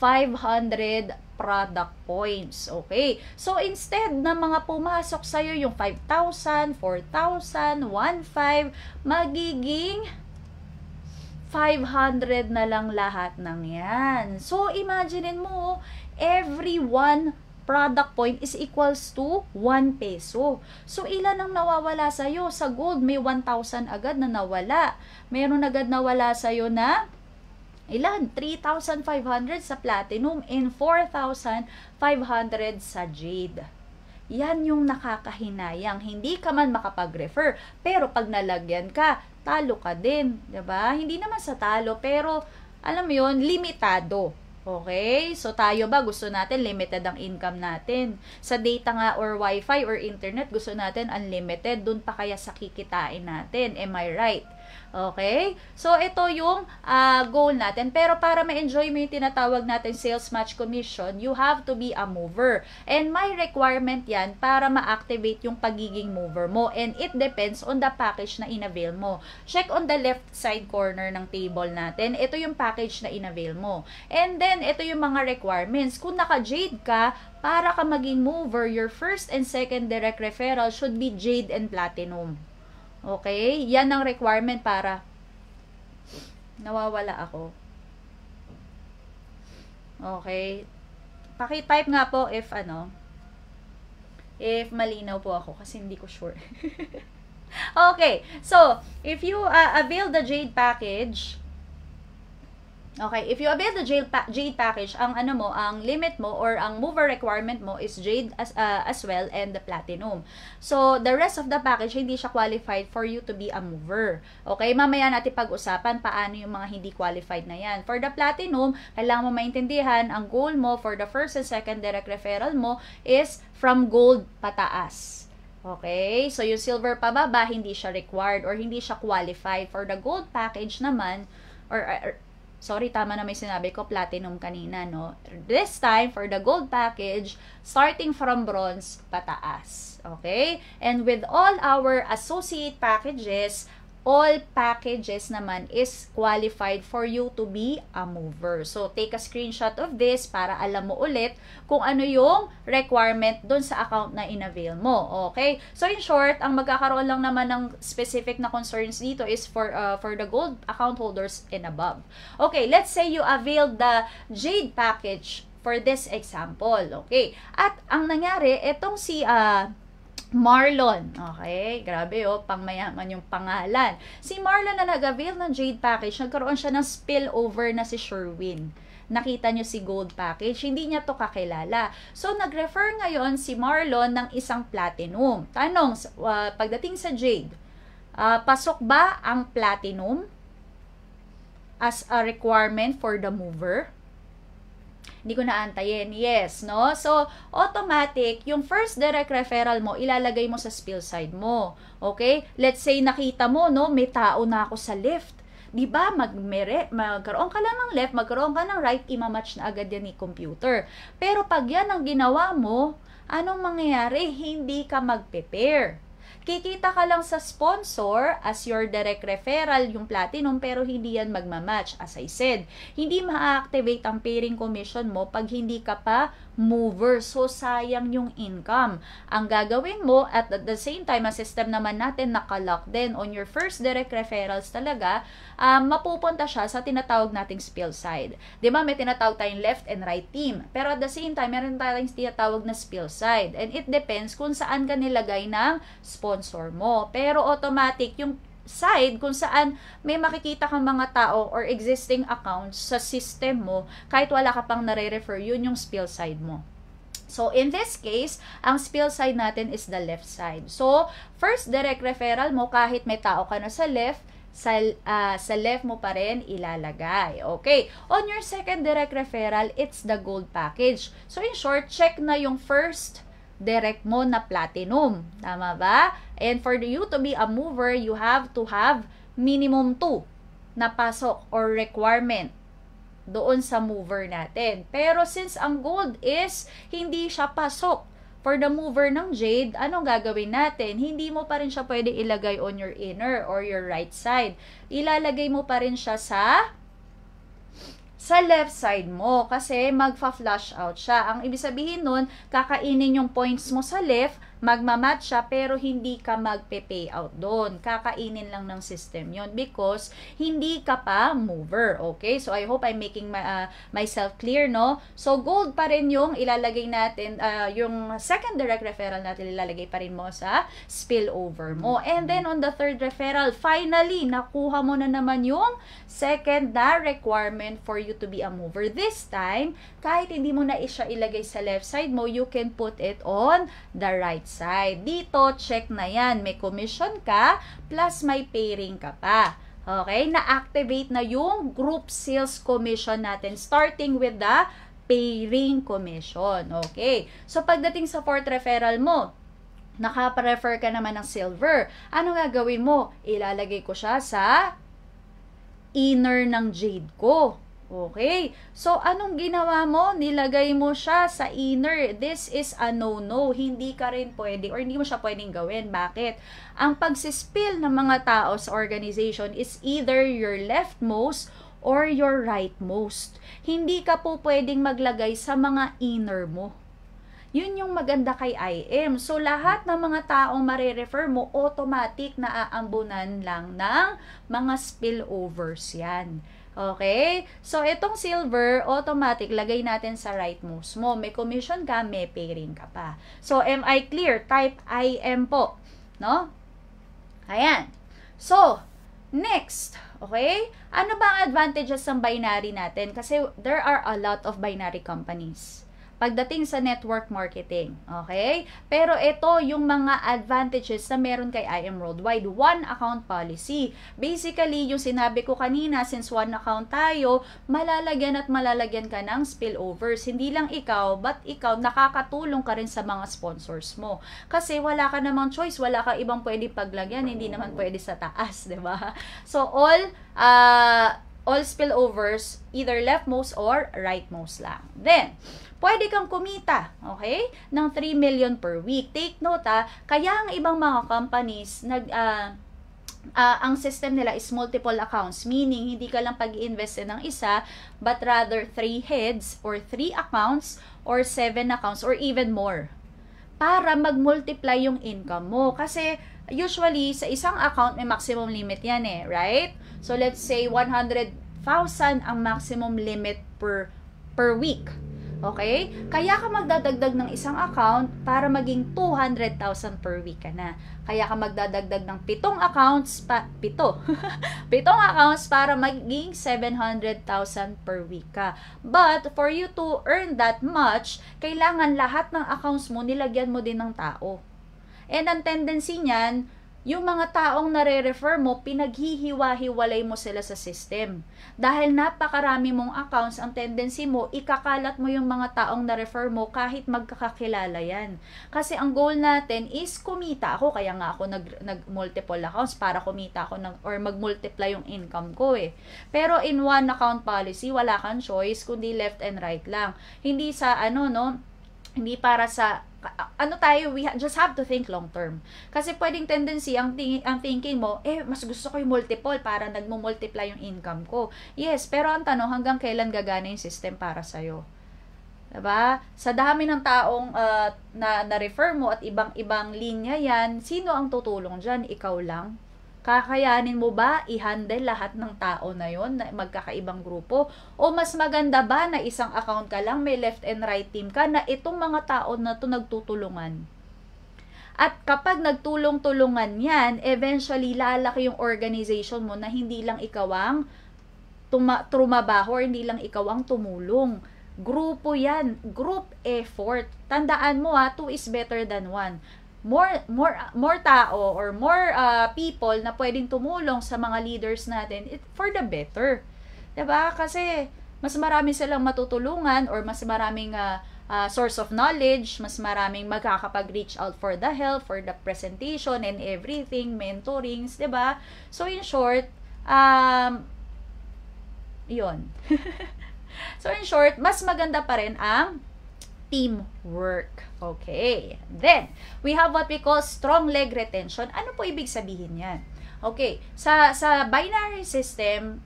500 product points. Okay? So, instead na mga pumasok sa'yo yung 5,000, 4,000, 1,500, magiging 500 na lang lahat ng yan. So, imaginein mo, every one product point is equals to 1 peso. So, ilan ang nawawala sa'yo? Sa gold, may 1,000 agad na nawala. Meron agad nawala sa'yo na ilan? 3,500 sa platinum and 4,500 sa jade. Yan yung nakakahinayang. Hindi ka man makapag-refer. Pero pag nalagyan ka, talo ka din. ba diba? Hindi naman sa talo, pero alam mo yun, limitado. Okay? So tayo ba gusto natin limited ang income natin? Sa data nga or wifi or internet gusto natin unlimited. Doon pa kaya sa kikitain natin. Am I right? Okay? So, ito yung uh, goal natin. Pero para ma-enjoy mo yung tinatawag natin sales match commission, you have to be a mover. And my requirement yan para ma-activate yung pagiging mover mo. And it depends on the package na inavail mo. Check on the left side corner ng table natin. Ito yung package na inavail mo. And then, ito yung mga requirements. Kung naka-jade ka, para ka maging mover, your first and second direct referral should be jade and platinum. Okay? Yan ang requirement para nawawala ako. Okay? Paki-type nga po if ano if malinaw po ako kasi hindi ko sure. okay. So, if you uh, avail uh, the jade package, Okay, if you avail the Jade, pa- Jade package, ang ano mo, ang limit mo or ang mover requirement mo is Jade as, uh, as well and the Platinum. So, the rest of the package, hindi siya qualified for you to be a mover. Okay, mamaya natin pag-usapan paano yung mga hindi qualified na yan. For the Platinum, kailangan mo maintindihan, ang goal mo for the first and second direct referral mo is from gold pataas. Okay? So, yung silver pababa, hindi siya required or hindi siya qualified. For the gold package naman, or, or sorry, tama na may sinabi ko, platinum kanina, no? This time, for the gold package, starting from bronze pataas. Okay? And with all our associate packages, all packages naman is qualified for you to be a mover. So, take a screenshot of this para alam mo ulit kung ano yung requirement doon sa account na inavail mo. Okay? So, in short, ang magkakaroon lang naman ng specific na concerns dito is for uh, for the gold account holders and above. Okay, let's say you availed the Jade package for this example. Okay? At ang nangyari, itong si uh, Marlon. Okay, grabe oh, pangmayaman yung pangalan. Si Marlon na nag-avail ng Jade package, nagkaroon siya ng spillover na si Sherwin nakita niyo si gold package, hindi niya to kakilala. So, nag-refer ngayon si Marlon ng isang platinum. Tanong, uh, pagdating sa jade, uh, pasok ba ang platinum as a requirement for the mover? hindi ko na antayin. Yes, no? So, automatic, yung first direct referral mo, ilalagay mo sa spill side mo. Okay? Let's say nakita mo, no, may tao na ako sa lift. 'di ba? Magmere, magkaroon ka lang ng left, magkaroon ka ng right, imamatch na agad yan ni computer. Pero pag yan ang ginawa mo, anong mangyayari? Hindi ka mag Kikita ka lang sa sponsor as your direct referral yung platinum pero hindi yan magmamatch. As I said, hindi ma-activate ang pairing commission mo pag hindi ka pa mover. So, sayang yung income. Ang gagawin mo, at at the same time, ang system naman natin nakalock din on your first direct referrals talaga, um, mapupunta siya sa tinatawag nating spill side. Di ba may tinatawag tayong left and right team. Pero at the same time, meron tayong tinatawag na spill side. And it depends kung saan ka nilagay ng sponsor mo. Pero automatic, yung side kung saan may makikita kang mga tao or existing accounts sa system mo kahit wala ka pang nare-refer, yun yung spill side mo. So, in this case, ang spill side natin is the left side. So, first direct referral mo, kahit may tao ka na sa left, sa, uh, sa left mo pa rin ilalagay. Okay. On your second direct referral, it's the gold package. So, in short, check na yung first direct mo na platinum. Tama ba? And for you to be a mover, you have to have minimum 2 na pasok or requirement doon sa mover natin. Pero since ang gold is hindi siya pasok for the mover ng jade, anong gagawin natin? Hindi mo pa rin siya pwede ilagay on your inner or your right side. Ilalagay mo pa rin siya sa sa left side mo kasi magfa-flush out siya. Ang ibig sabihin nun, kakainin yung points mo sa left magmamat siya pero hindi ka magpe-pay out doon. Kakainin lang ng system yon because hindi ka pa mover. Okay? So, I hope I'm making my, uh, myself clear, no? So, gold pa rin yung ilalagay natin, uh, yung second direct referral natin ilalagay pa rin mo sa spillover mo. And then, on the third referral, finally, nakuha mo na naman yung second na requirement for you to be a mover. This time, kahit hindi mo na siya ilagay sa left side mo, you can put it on the right right Dito, check na yan. May commission ka, plus may pairing ka pa. Okay? Na-activate na yung group sales commission natin starting with the pairing commission. Okay? So, pagdating sa fourth referral mo, nakaprefer ka naman ng silver. Ano nga gawin mo? Ilalagay ko siya sa inner ng jade ko. Okay. So, anong ginawa mo? Nilagay mo siya sa inner. This is a no-no. Hindi ka rin pwede or hindi mo siya pwedeng gawin. Bakit? Ang pagsispill ng mga tao sa organization is either your leftmost or your rightmost. Hindi ka po pwedeng maglagay sa mga inner mo. Yun yung maganda kay IM. So, lahat ng mga tao marerefer mo, automatic na aambunan lang ng mga spillovers yan. Okay? So, itong silver, automatic, lagay natin sa right moves mo. May commission ka, may pay rin ka pa. So, am I clear? Type I am po. No? Ayan. So, next, okay? Ano ba ang advantages ng binary natin? Kasi there are a lot of binary companies pagdating sa network marketing. Okay? Pero ito yung mga advantages na meron kay IM Worldwide. One account policy. Basically, yung sinabi ko kanina, since one account tayo, malalagyan at malalagyan ka ng spillovers. Hindi lang ikaw, but ikaw, nakakatulong ka rin sa mga sponsors mo. Kasi wala ka namang choice, wala ka ibang pwede paglagyan, hindi naman pwede sa taas, ba diba? So, all, uh, all spillovers, either leftmost or rightmost lang. Then, pwede kang kumita, okay? Ng 3 million per week. Take note ah, kaya ang ibang mga companies nag uh, uh, ang system nila is multiple accounts meaning hindi ka lang pag invest ng isa but rather three heads or three accounts or seven accounts or even more para mag-multiply yung income mo kasi usually sa isang account may maximum limit yan eh right so let's say 100,000 ang maximum limit per per week Okay? Kaya ka magdadagdag ng isang account para maging 200,000 per week ka na. Kaya ka magdadagdag ng pitong accounts pa pito. pitong accounts para maging 700,000 per week ka. But for you to earn that much, kailangan lahat ng accounts mo nilagyan mo din ng tao. And ang tendency niyan, yung mga taong nare-refer mo, pinaghihiwa-hiwalay mo sila sa system. Dahil napakarami mong accounts, ang tendency mo, ikakalat mo yung mga taong na-refer mo kahit magkakakilala yan. Kasi ang goal natin is kumita ako, kaya nga ako nag, nag-multiple accounts para kumita ako ng, or mag-multiply yung income ko eh. Pero in one account policy, wala kang choice, kundi left and right lang. Hindi sa ano no, hindi para sa ano tayo, we just have to think long term. Kasi pwedeng tendency, ang, ting- ang thinking mo, eh, mas gusto ko yung multiple para nagmo-multiply yung income ko. Yes, pero ang tanong, hanggang kailan gagana yung system para sa'yo? Diba? Sa dami ng taong uh, na, na-refer mo at ibang-ibang linya yan, sino ang tutulong dyan? Ikaw lang? Kakayanin mo ba i-handle lahat ng tao na yon na magkakaibang grupo? O mas maganda ba na isang account ka lang, may left and right team ka na itong mga tao na to nagtutulungan? At kapag nagtulong-tulungan yan, eventually lalaki yung organization mo na hindi lang ikaw ang tuma- trumabaho or hindi lang ikaw ang tumulong. Grupo yan. Group effort. Tandaan mo ha, ah, two is better than one more more more tao or more uh, people na pwedeng tumulong sa mga leaders natin it, for the better. 'Di ba? Kasi mas marami silang matutulungan or mas maraming uh, uh, source of knowledge, mas maraming magkakapag-reach out for the help, for the presentation and everything, mentorings, 'di ba? So in short, um 'yon. so in short, mas maganda pa rin ang teamwork. Okay. Then, we have what we call strong leg retention. Ano po ibig sabihin yan? Okay. Sa, sa binary system,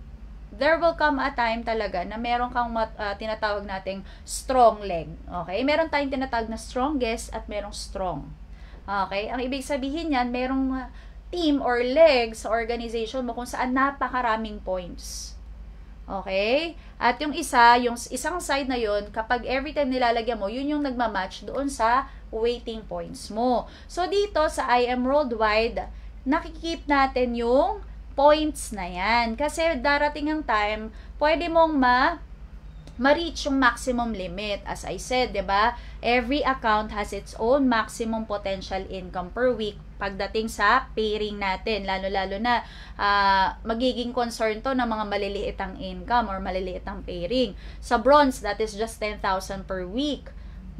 there will come a time talaga na meron kang mat, uh, tinatawag nating strong leg. Okay? Meron tayong tinatawag na strongest at merong strong. Okay? Ang ibig sabihin yan, merong ah, team or leg sa organization mo kung saan napakaraming points. Okay? At yung isa, yung isang side na yon kapag every time nilalagyan mo, yun yung nagmamatch doon sa waiting points mo. So, dito sa IM am worldwide, nakikip natin yung points na yan. Kasi darating ang time, pwede mong ma- ma-reach yung maximum limit. As I said, 'di ba? Every account has its own maximum potential income per week pagdating sa pairing natin. Lalo-lalo na uh, magiging concern to ng mga maliliit ang income or maliliit ang pairing. Sa bronze, that is just 10,000 per week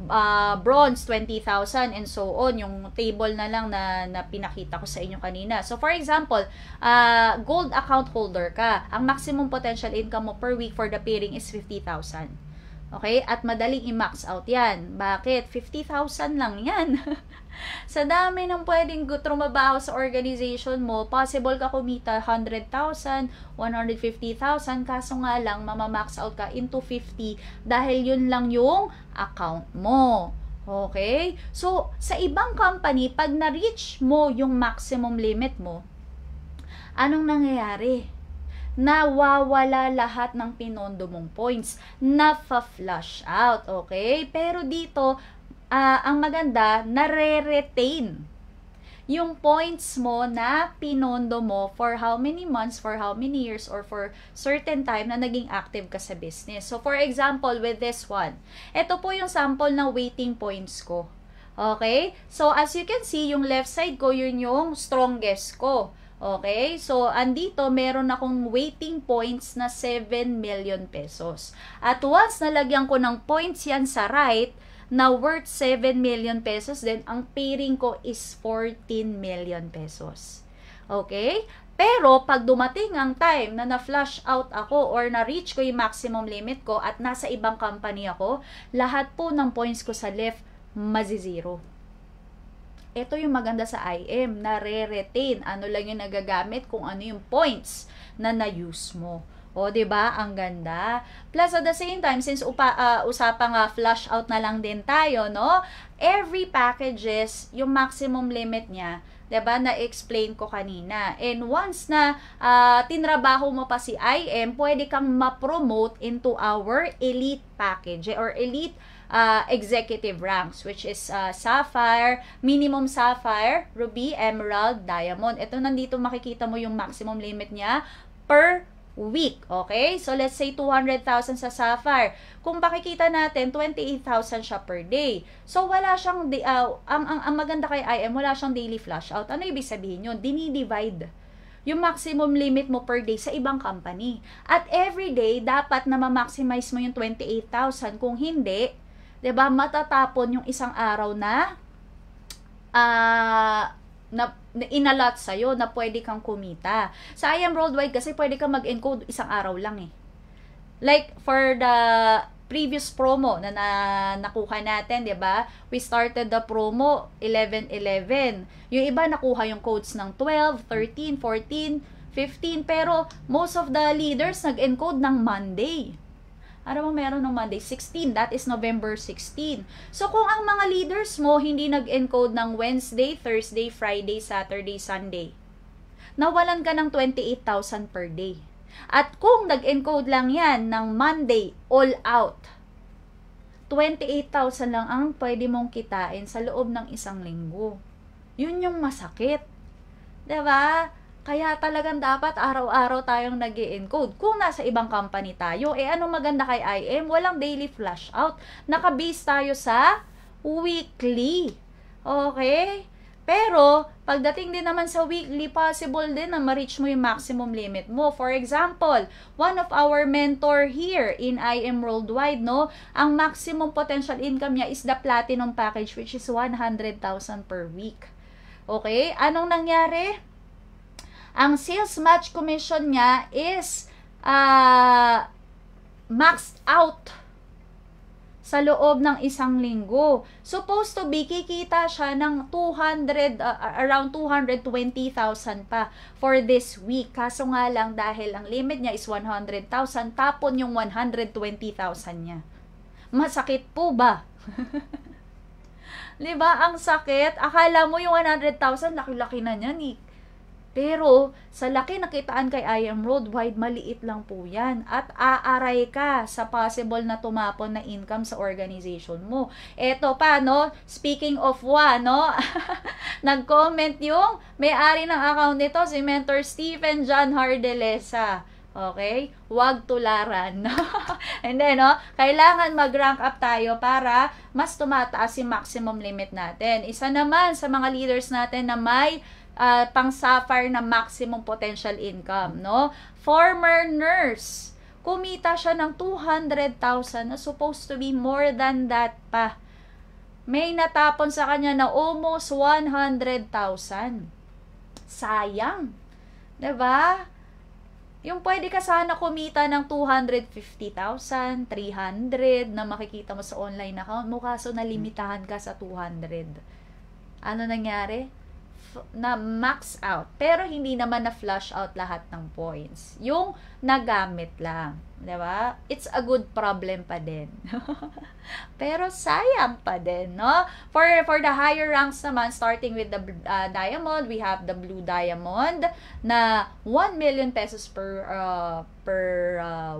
uh, bronze 20,000 and so on yung table na lang na, na pinakita ko sa inyo kanina so for example uh, gold account holder ka ang maximum potential income mo per week for the pairing is 50,000 Okay? At madaling i-max out yan. Bakit? 50,000 lang yan. sa dami ng pwedeng trumabaho sa organization mo, possible ka kumita 100,000, 150,000, kaso nga lang mamamax out ka into 50 dahil yun lang yung account mo. Okay? So, sa ibang company, pag na-reach mo yung maximum limit mo, anong nangyayari? Nawawala lahat ng pinondo mong points. Na-flush out. Okay? Pero dito, uh, ang maganda, nare-retain yung points mo na pinondo mo for how many months, for how many years, or for certain time na naging active ka sa business. So, for example, with this one, ito po yung sample ng waiting points ko. Okay? So, as you can see, yung left side ko, yun yung strongest ko. Okay? So, andito, meron akong waiting points na 7 million pesos. At once nalagyan ko ng points yan sa right, na worth 7 million pesos then ang pairing ko is 14 million pesos. Okay? Pero pag dumating ang time na na-flush out ako or na-reach ko yung maximum limit ko at nasa ibang company ako, lahat po ng points ko sa left mazi-zero. Ito yung maganda sa IM, na re-retain. Ano lang yung nagagamit kung ano yung points na na-use mo. O, 'di ba? Ang ganda. Plus at the same time, since upa, uh, usapang uh, flush out na lang din tayo, no? Every packages, yung maximum limit niya 'di ba? Na-explain ko kanina. And once na uh, tinrabaho mo pa si IM, pwede kang ma-promote into our elite package or elite uh, executive ranks which is uh, sapphire, minimum sapphire, ruby, emerald, diamond. Ito nandito makikita mo yung maximum limit niya per week. Okay? So, let's say 200,000 sa Sapphire. Kung makikita natin, 28,000 siya per day. So, wala siyang, uh, ang, ang, ang maganda kay IM, wala siyang daily flash out. Ano ibig sabihin yun? Dinidivide yung maximum limit mo per day sa ibang company. At every day, dapat na ma-maximize mo yung 28,000. Kung hindi, 'di ba matatapon yung isang araw na uh, na, na inalat sa'yo na pwede kang kumita. Sa IAM worldwide kasi pwede kang mag-encode isang araw lang eh. Like for the previous promo na, na nakuha natin, 'di ba? We started the promo 11-11. Yung iba nakuha yung codes ng 12, 13, 14, 15 pero most of the leaders nag-encode ng Monday. Araw mo meron ng Monday 16, that is November 16. So kung ang mga leaders mo hindi nag-encode ng Wednesday, Thursday, Friday, Saturday, Sunday, nawalan ka ng 28,000 per day. At kung nag-encode lang yan ng Monday, all out, 28,000 lang ang pwede mong kitain sa loob ng isang linggo. Yun yung masakit. 'Di ba? Kaya talagang dapat araw-araw tayong nag encode Kung nasa ibang company tayo, eh ano maganda kay IM? Walang daily flash out. Nakabase tayo sa weekly. Okay? Pero, pagdating din naman sa weekly, possible din na ma-reach mo yung maximum limit mo. For example, one of our mentor here in IM Worldwide, no, ang maximum potential income niya is the platinum package which is 100,000 per week. Okay? Anong nangyari? Ang sales match commission niya is uh, maxed out sa loob ng isang linggo. Supposed to be, kikita siya ng 200, uh, ah, ah, around 220,000 pa for this week. Kaso nga lang, dahil ang limit niya is 100,000, tapon yung 120,000 niya. Masakit po ba? 'Di ba? Ang sakit. Akala mo yung 100,000 laki-laki na niya. eh. Pero sa laki nakitaan kay I am worldwide, maliit lang po yan. At aaray ka sa possible na tumapon na income sa organization mo. Eto pa, no? Speaking of one, no? Nag-comment yung may-ari ng account nito, si Mentor Stephen John Hardelesa. Okay? Huwag tularan. And then, no? Kailangan mag-rank up tayo para mas tumataas yung maximum limit natin. Isa naman sa mga leaders natin na may uh, pang sapphire na maximum potential income, no? Former nurse, kumita siya ng 200,000 na supposed to be more than that pa. May natapon sa kanya na almost 100,000. Sayang. 'Di ba? Yung pwede ka sana kumita ng 250,000, 300 na makikita mo sa online account mo kaso nalimitahan ka sa 200. Ano nangyari? na max out pero hindi naman na flush out lahat ng points yung nagamit lang 'di ba it's a good problem pa din pero sayang pa din no for for the higher ranks naman starting with the uh, diamond we have the blue diamond na 1 million pesos per uh, per uh,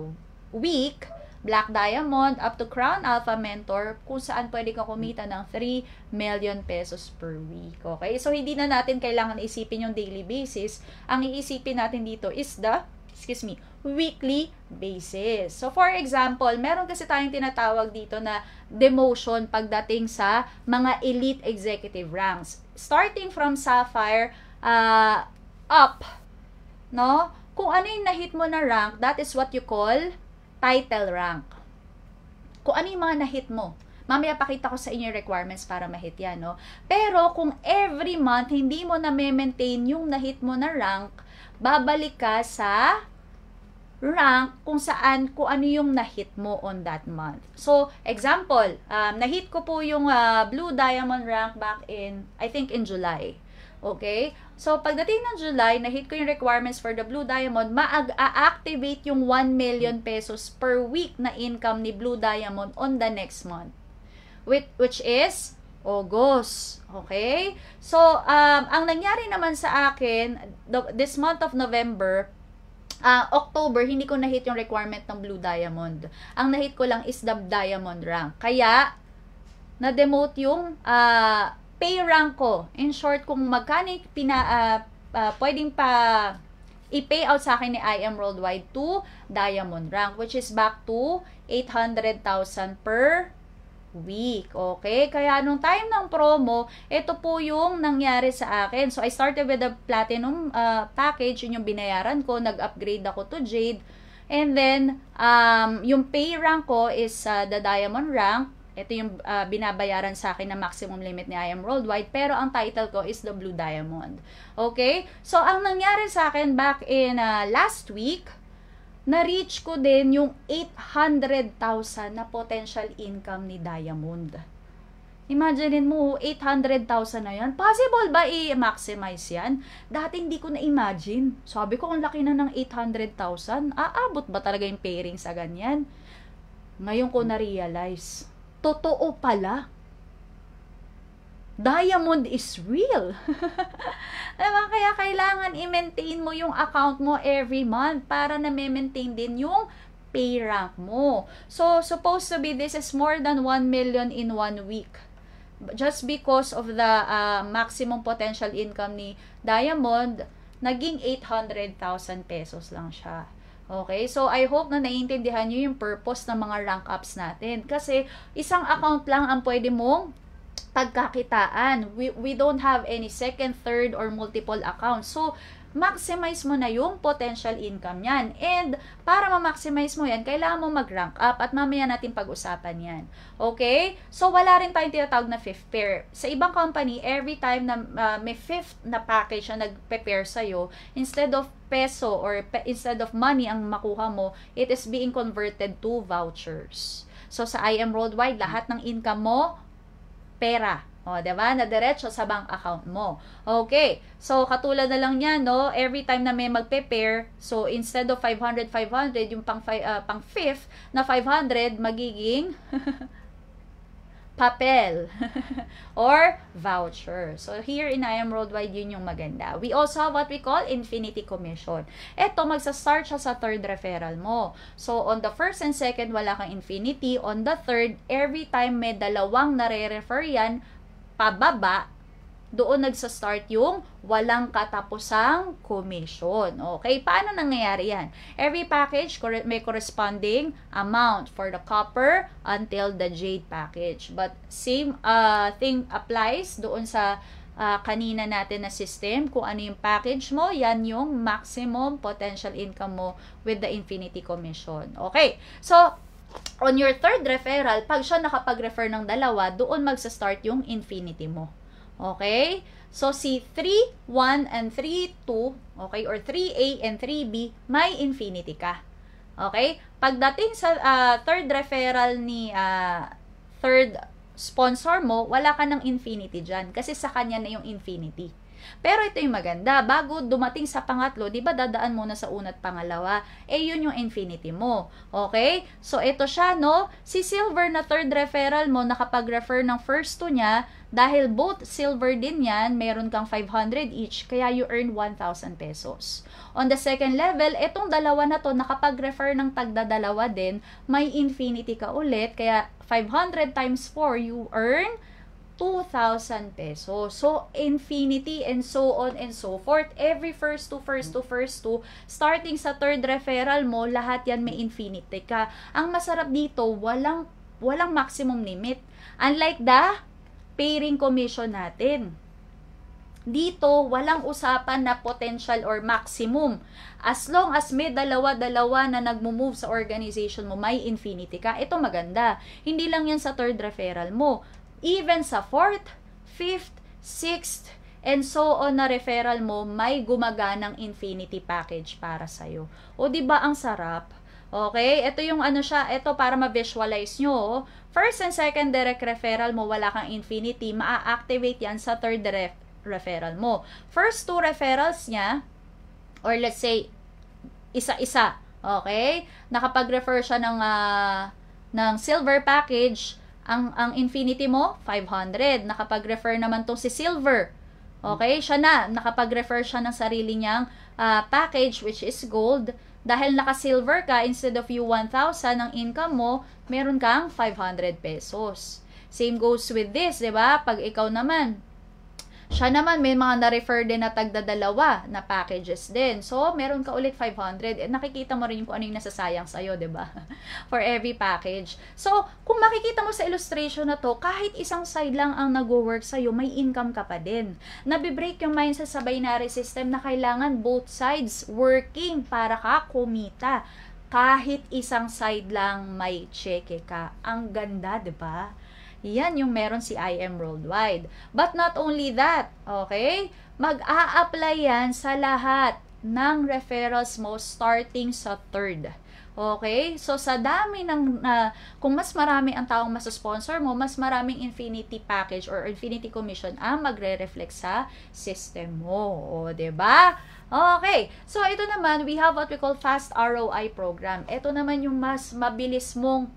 week Black Diamond up to Crown Alpha Mentor kung saan pwede ka kumita ng 3 million pesos per week. Okay? So, hindi na natin kailangan isipin yung daily basis. Ang iisipin natin dito is the excuse me, weekly basis. So, for example, meron kasi tayong tinatawag dito na demotion pagdating sa mga elite executive ranks. Starting from Sapphire uh, up, no? Kung ano yung nahit mo na rank, that is what you call title rank. Kung ano yung mga na-hit mo. Mamaya pakita ko sa inyo yung requirements para ma-hit yan, no? Pero kung every month hindi mo na maintain yung na-hit mo na rank, babalik ka sa rank kung saan, kung ano yung na-hit mo on that month. So, example, um, na-hit ko po yung uh, blue diamond rank back in, I think in July. Okay? So, pagdating ng July, na-hit ko yung requirements for the Blue Diamond, maag-activate yung 1 million pesos per week na income ni Blue Diamond on the next month. With, which is August. Okay? So, um, ang nangyari naman sa akin, the, this month of November, uh, October, hindi ko na-hit yung requirement ng Blue Diamond. Ang na-hit ko lang is the Diamond rank. Kaya, na-demote yung uh, pay rank ko. In short, kung magkano pina, uh, uh, pwedeng pa i-pay out sa akin ni IM Worldwide to Diamond rank, which is back to 800,000 per week. Okay? Kaya nung time ng promo, ito po yung nangyari sa akin. So, I started with the platinum uh, package. Yun yung binayaran ko. Nag-upgrade ako to Jade. And then, um, yung pay rank ko is uh, the diamond rank ito yung uh, binabayaran sa akin na maximum limit ni I Am Worldwide. Pero ang title ko is The Blue Diamond. Okay? So, ang nangyari sa akin back in uh, last week, na-reach ko din yung 800,000 na potential income ni Diamond. Imagine mo, 800,000 na yan. Possible ba i-maximize yan? Dati hindi ko na-imagine. Sabi ko, ang laki na ng 800,000. Aabot ba talaga yung pairing sa ganyan? Ngayon ko na-realize totoo pala. Diamond is real. diba? Kaya kailangan i-maintain mo yung account mo every month para na maintain din yung pay rank mo. So, supposed to be this is more than 1 million in one week. Just because of the uh, maximum potential income ni Diamond, naging 800,000 pesos lang siya. Okay? So, I hope na naiintindihan nyo yung purpose ng mga rank ups natin. Kasi, isang account lang ang pwede mong pagkakitaan. We, we don't have any second, third, or multiple accounts. So, maximize mo na yung potential income niyan. And para ma-maximize mo yan, kailangan mo mag-rank up at mamaya natin pag-usapan yan. Okay? So, wala rin tayong tinatawag na fifth pair. Sa ibang company, every time na uh, may fifth na package na nag-prepare sa'yo, instead of peso or pe- instead of money ang makuha mo, it is being converted to vouchers. So, sa IM Worldwide, lahat ng income mo, pera. O, ba diba? Na diretso sa bank account mo. Okay. So, katulad na lang yan, no? Every time na may magpe-pair, so instead of 500, 500, yung pang, uh, pang fifth na 500, magiging papel or voucher. So here in I Am Worldwide, yun yung maganda. We also have what we call infinity commission. Ito, magsa-start siya sa third referral mo. So on the first and second, wala kang infinity. On the third, every time may dalawang nare-refer yan, pababa, doon nagsa-start yung walang katapusang commission. Okay, paano nangyayari yan? Every package may corresponding amount for the copper until the jade package. But same uh, thing applies doon sa uh, kanina natin na system. Kung ano yung package mo, yan yung maximum potential income mo with the infinity commission. Okay, so on your third referral, pag siya nakapag-refer ng dalawa, doon magsa-start yung infinity mo. Okay? So, si 3, 1, and 3, 2, okay, or 3A and 3B, may infinity ka. Okay? Pagdating sa uh, third referral ni uh, third sponsor mo, wala ka ng infinity dyan. Kasi sa kanya na yung infinity. Pero ito yung maganda, bago dumating sa pangatlo, di ba dadaan muna sa una at pangalawa? Eh, yun yung infinity mo. Okay? So, ito siya, no? Si Silver na third referral mo, nakapag-refer ng first two niya, dahil both silver din yan, meron kang 500 each, kaya you earn 1,000 pesos. On the second level, itong dalawa na to, nakapag-refer ng tagdadalawa din, may infinity ka ulit, kaya 500 times 4, you earn 2,000 pesos. So, infinity and so on and so forth. Every first to first to first to, starting sa third referral mo, lahat yan may infinity ka. Ang masarap dito, walang, walang maximum limit. Unlike the pairing commission natin. Dito, walang usapan na potential or maximum. As long as may dalawa-dalawa na nagmo-move sa organization mo, may infinity ka. Ito maganda. Hindi lang yan sa third referral mo even sa fourth, fifth, sixth, and so on na referral mo, may gumaganang infinity package para sa'yo. O ba diba, ang sarap? Okay? Ito yung ano siya, ito para ma-visualize nyo. Oh. First and second direct referral mo, wala kang infinity. Ma-activate yan sa third ref referral mo. First two referrals niya, or let's say, isa-isa. Okay? Nakapag-refer siya ng, uh, ng silver package, ang, ang infinity mo, 500. Nakapag-refer naman to si silver. Okay? Siya na, nakapag-refer siya ng sarili niyang uh, package which is gold. Dahil naka-silver ka, instead of you 1,000 ang income mo, meron kang 500 pesos. Same goes with this, di ba? Pag ikaw naman, siya naman, may mga na-refer din na tagdadalawa na packages din. So, meron ka ulit 500. Eh, nakikita mo rin kung ano yung nasasayang sa'yo, ba diba? For every package. So, kung makikita mo sa illustration na to, kahit isang side lang ang nag-work sa'yo, may income ka pa din. Nabibreak yung mindset sa binary system na kailangan both sides working para ka kumita kahit isang side lang may cheque ka. Ang ganda, 'di ba? Yan yung meron si IM Worldwide. But not only that, okay? Mag-a-apply yan sa lahat ng referrals mo starting sa third. Okay? So, sa dami ng, uh, kung mas marami ang taong masasponsor mo, mas maraming infinity package or infinity commission ang magre-reflect sa system mo. O, ba? Diba? Okay. So, ito naman, we have what we call fast ROI program. Ito naman yung mas mabilis mong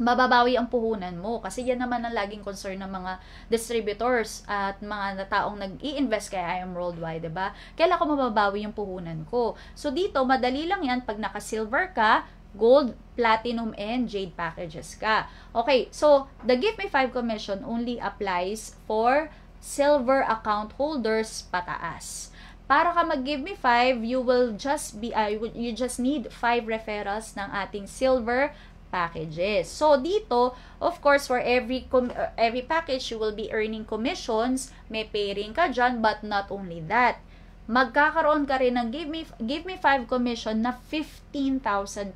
mababawi ang puhunan mo kasi yan naman ang laging concern ng mga distributors at mga taong nag-i-invest kay IAM Worldwide, 'di ba? Kailan ko mababawi yung puhunan ko? So dito madali lang 'yan pag naka-silver ka, gold, platinum, and jade packages ka. Okay, so the Give Me 5 commission only applies for silver account holders pataas. Para ka mag-give me 5, you will just be uh, you just need 5 referrals ng ating silver packages. So, dito, of course, for every uh, every package, you will be earning commissions. May pairing ka diyan, but not only that. Magkakaroon ka rin ng give me, give me 5 commission na 15,000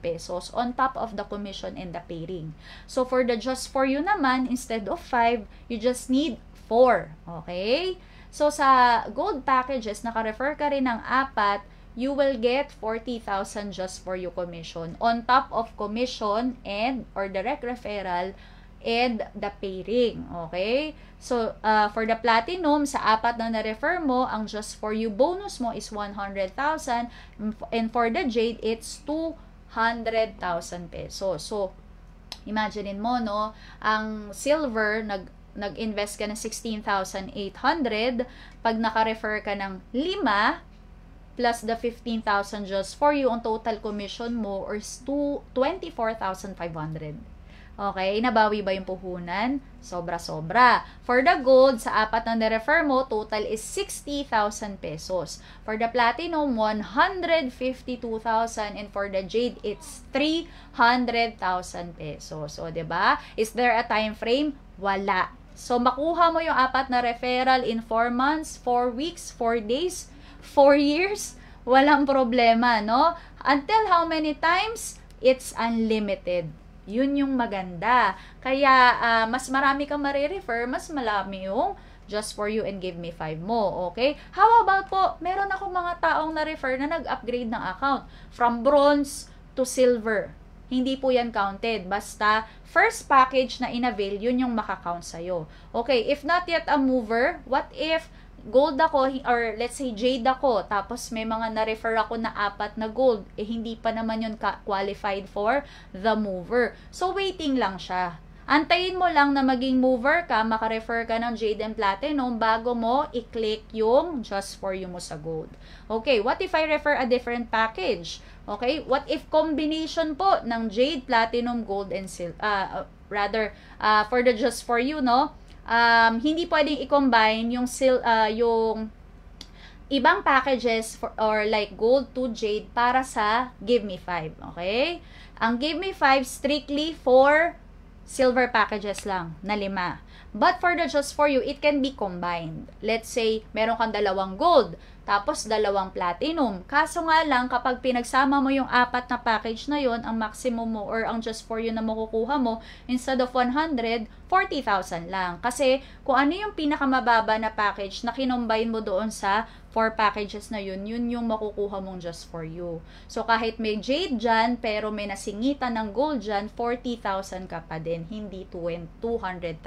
pesos on top of the commission and the pairing. So, for the just for you naman, instead of 5, you just need 4. Okay? So, sa gold packages, naka-refer ka rin ng apat you will get 40,000 just for your commission on top of commission and or direct referral and the pairing. Okay? So, uh, for the platinum, sa apat na na-refer mo, ang just for you bonus mo is 100,000 and for the jade, it's 200,000 pesos. So, imaginein mo, no? Ang silver, nag nag-invest ka ng 16,800, pag naka-refer ka ng 5, plus the 15,000 just for you, on total commission mo or 24,500. Okay, nabawi ba yung puhunan? Sobra-sobra. For the gold, sa apat na nirefer mo, total is 60,000 pesos. For the platinum, 152,000. And for the jade, it's 300,000 pesos. So, ba diba? Is there a time frame? Wala. So, makuha mo yung apat na referral in 4 months, 4 weeks, 4 days, four years, walang problema, no? Until how many times? It's unlimited. Yun yung maganda. Kaya, uh, mas marami kang marirefer, mas malami yung just for you and give me 5 mo, okay? How about po, meron akong mga taong na-refer na nag-upgrade ng account from bronze to silver. Hindi po yan counted. Basta, first package na inavail, yun yung makakount sa'yo. Okay, if not yet a mover, what if gold ako, or let's say jade ako, tapos may mga na-refer ako na apat na gold, eh hindi pa naman yun qualified for the mover. So, waiting lang siya. Antayin mo lang na maging mover ka, makarefer ka ng Jade and Platinum bago mo i-click yung just for you mo sa gold. Okay, what if I refer a different package? Okay, what if combination po ng Jade, Platinum, Gold, and Silver, uh, ah, ah, rather, uh, for the just for you, no? um, hindi pwedeng i-combine yung, sil, uh, yung ibang packages for, or like gold to jade para sa give me 5. Okay? Ang give me 5 strictly for silver packages lang na lima. But for the just for you, it can be combined. Let's say, meron kang dalawang gold tapos dalawang platinum. Kaso nga lang, kapag pinagsama mo yung apat na package na yon ang maximum mo or ang just for you na makukuha mo, instead of 100, 40,000 lang. Kasi kung ano yung pinakamababa na package na kinombine mo doon sa four packages na yun, yun yung makukuha mong just for you. So, kahit may jade dyan, pero may nasingitan ng gold dyan, 40,000 ka pa din, hindi 200,000.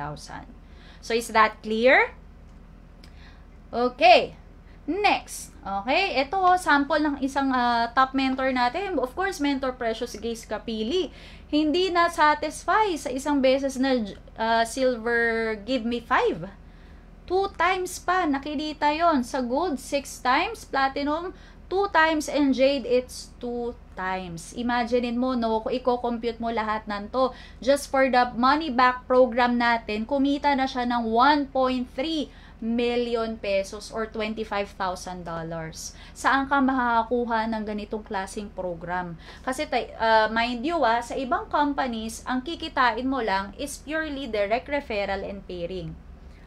So, is that clear? Okay. Next, okay, ito oh, sample ng isang uh, top mentor natin. Of course, mentor precious Gays Kapili. Hindi na satisfy sa isang beses na uh, silver give me 5. Two times pa, nakilita yon Sa gold, six times. Platinum, two times. And jade, it's two times. Imaginein mo, no, kung i-compute mo lahat nan to. Just for the money back program natin, kumita na siya ng 1.3 million pesos or $25,000. Saan ka makakakuha ng ganitong klasing program? Kasi uh, mind you ah, sa ibang companies, ang kikitain mo lang is purely direct referral and pairing.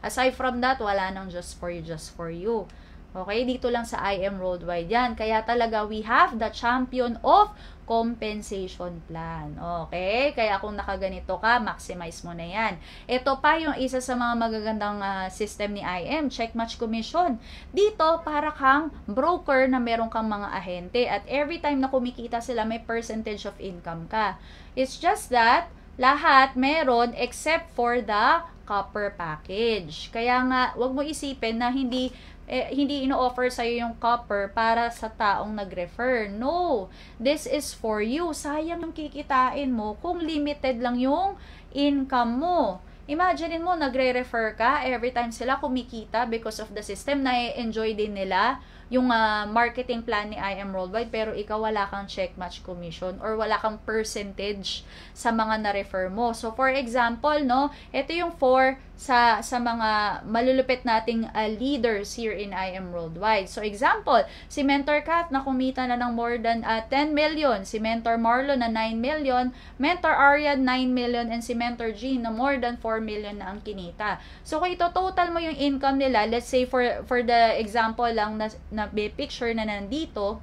Aside from that, wala nang just for you, just for you. Okay, dito lang sa IM Worldwide yan. Kaya talaga we have the champion of compensation plan. Okay? Kaya kung nakaganito ka, maximize mo na yan. Ito pa yung isa sa mga magagandang uh, system ni IM, check match commission. Dito, para kang broker na meron kang mga ahente at every time na kumikita sila, may percentage of income ka. It's just that, lahat meron except for the copper package. Kaya nga, wag mo isipin na hindi eh, hindi ino-offer sa iyo yung copper para sa taong nag-refer. No, this is for you. Sayang yung kikitain mo kung limited lang yung income mo. Imagine mo, nagre-refer ka, every time sila kumikita because of the system, na-enjoy din nila yung uh, marketing plan ni I Am Worldwide, pero ikaw wala kang check match commission or wala kang percentage sa mga na-refer mo. So, for example, no, ito yung 4 sa sa mga malulupit nating uh, leaders here in I Worldwide. So example, si Mentor Kat na kumita na ng more than uh, ah, 10 million, si Mentor Marlon na 9 million, Mentor Arian 9 million and si Mentor Jean na more than 4 million na ang kinita. So kung ito total mo yung income nila, let's say for for the example lang na, na may picture na nandito,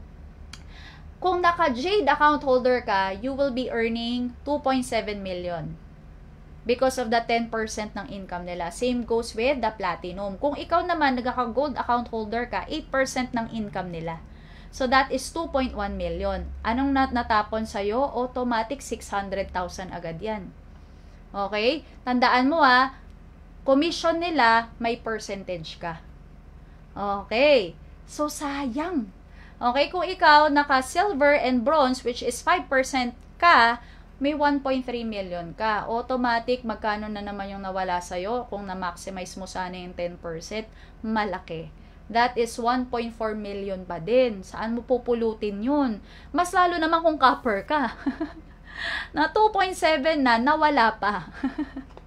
kung naka Jade account holder ka, you will be earning 2.7 million because of the 10% ng income nila. Same goes with the platinum. Kung ikaw naman nagaka gold account holder ka, 8% ng income nila. So that is 2.1 million. Anong nat natapon sa'yo? Automatic 600,000 agad yan. Okay? Tandaan mo ha, ah, commission nila, may percentage ka. Okay. So sayang. Okay, kung ikaw naka silver and bronze, which is 5% ka, may 1.3 million ka. Automatic, magkano na naman yung nawala sa'yo kung na-maximize mo sana yung 10%? Malaki. That is 1.4 million pa din. Saan mo pupulutin yun? Mas lalo naman kung copper ka. na 2.7 na, nawala pa.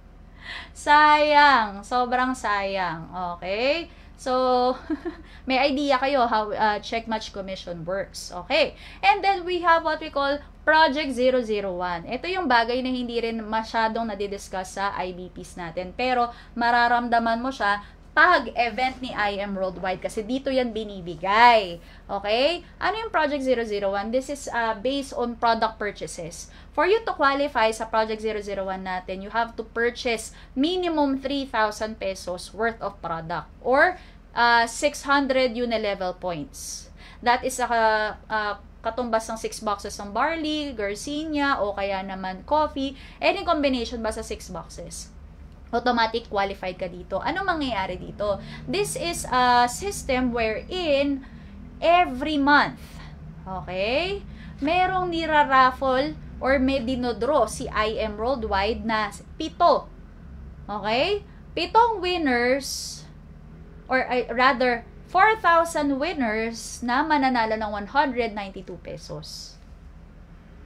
sayang. Sobrang sayang. Okay? So, may idea kayo how uh, check match commission works. Okay. And then we have what we call Project 001. Ito yung bagay na hindi rin masyadong nadidiscuss sa IBPs natin. Pero mararamdaman mo siya pag event ni IM Worldwide kasi dito yan binibigay. Okay? Ano yung Project 001? This is uh, based on product purchases. For you to qualify sa Project 001 natin, you have to purchase minimum 3,000 pesos worth of product or uh, 600 Unilevel points. That is a uh, katumbas ng 6 boxes ng barley, garcinia, o kaya naman coffee, any combination ba sa 6 boxes automatic qualified ka dito. Ano mangyayari dito? This is a system wherein every month, okay, merong niraraffle or may dinodraw si IM Worldwide na pito. Okay? Pitong winners or uh, rather 4,000 winners na mananalo ng 192 pesos.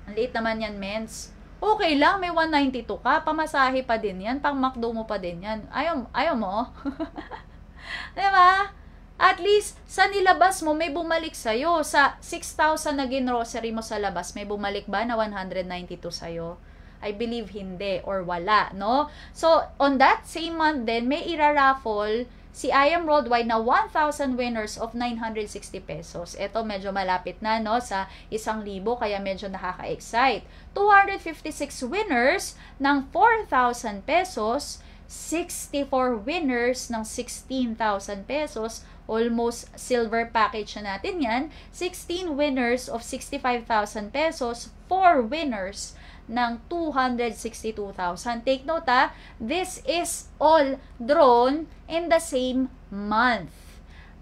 Ang liit naman yan, mens okay lang, may 192 ka, pamasahe pa din yan, pang McDo mo pa din yan. Ayaw, ayaw mo. diba? At least, sa nilabas mo, may bumalik sa'yo. Sa 6,000 na ginrocery mo sa labas, may bumalik ba na 192 sa'yo? I believe hindi or wala, no? So, on that same month then may iraraffle si IAM Worldwide na 1,000 winners of 960 pesos. Ito medyo malapit na no sa 1,000 kaya medyo nakaka-excite. 256 winners ng 4,000 pesos, 64 winners ng 16,000 pesos, almost silver package na natin yan, 16 winners of 65,000 pesos, 4 winners ng 262,000. Take note ah, this is all drawn in the same month.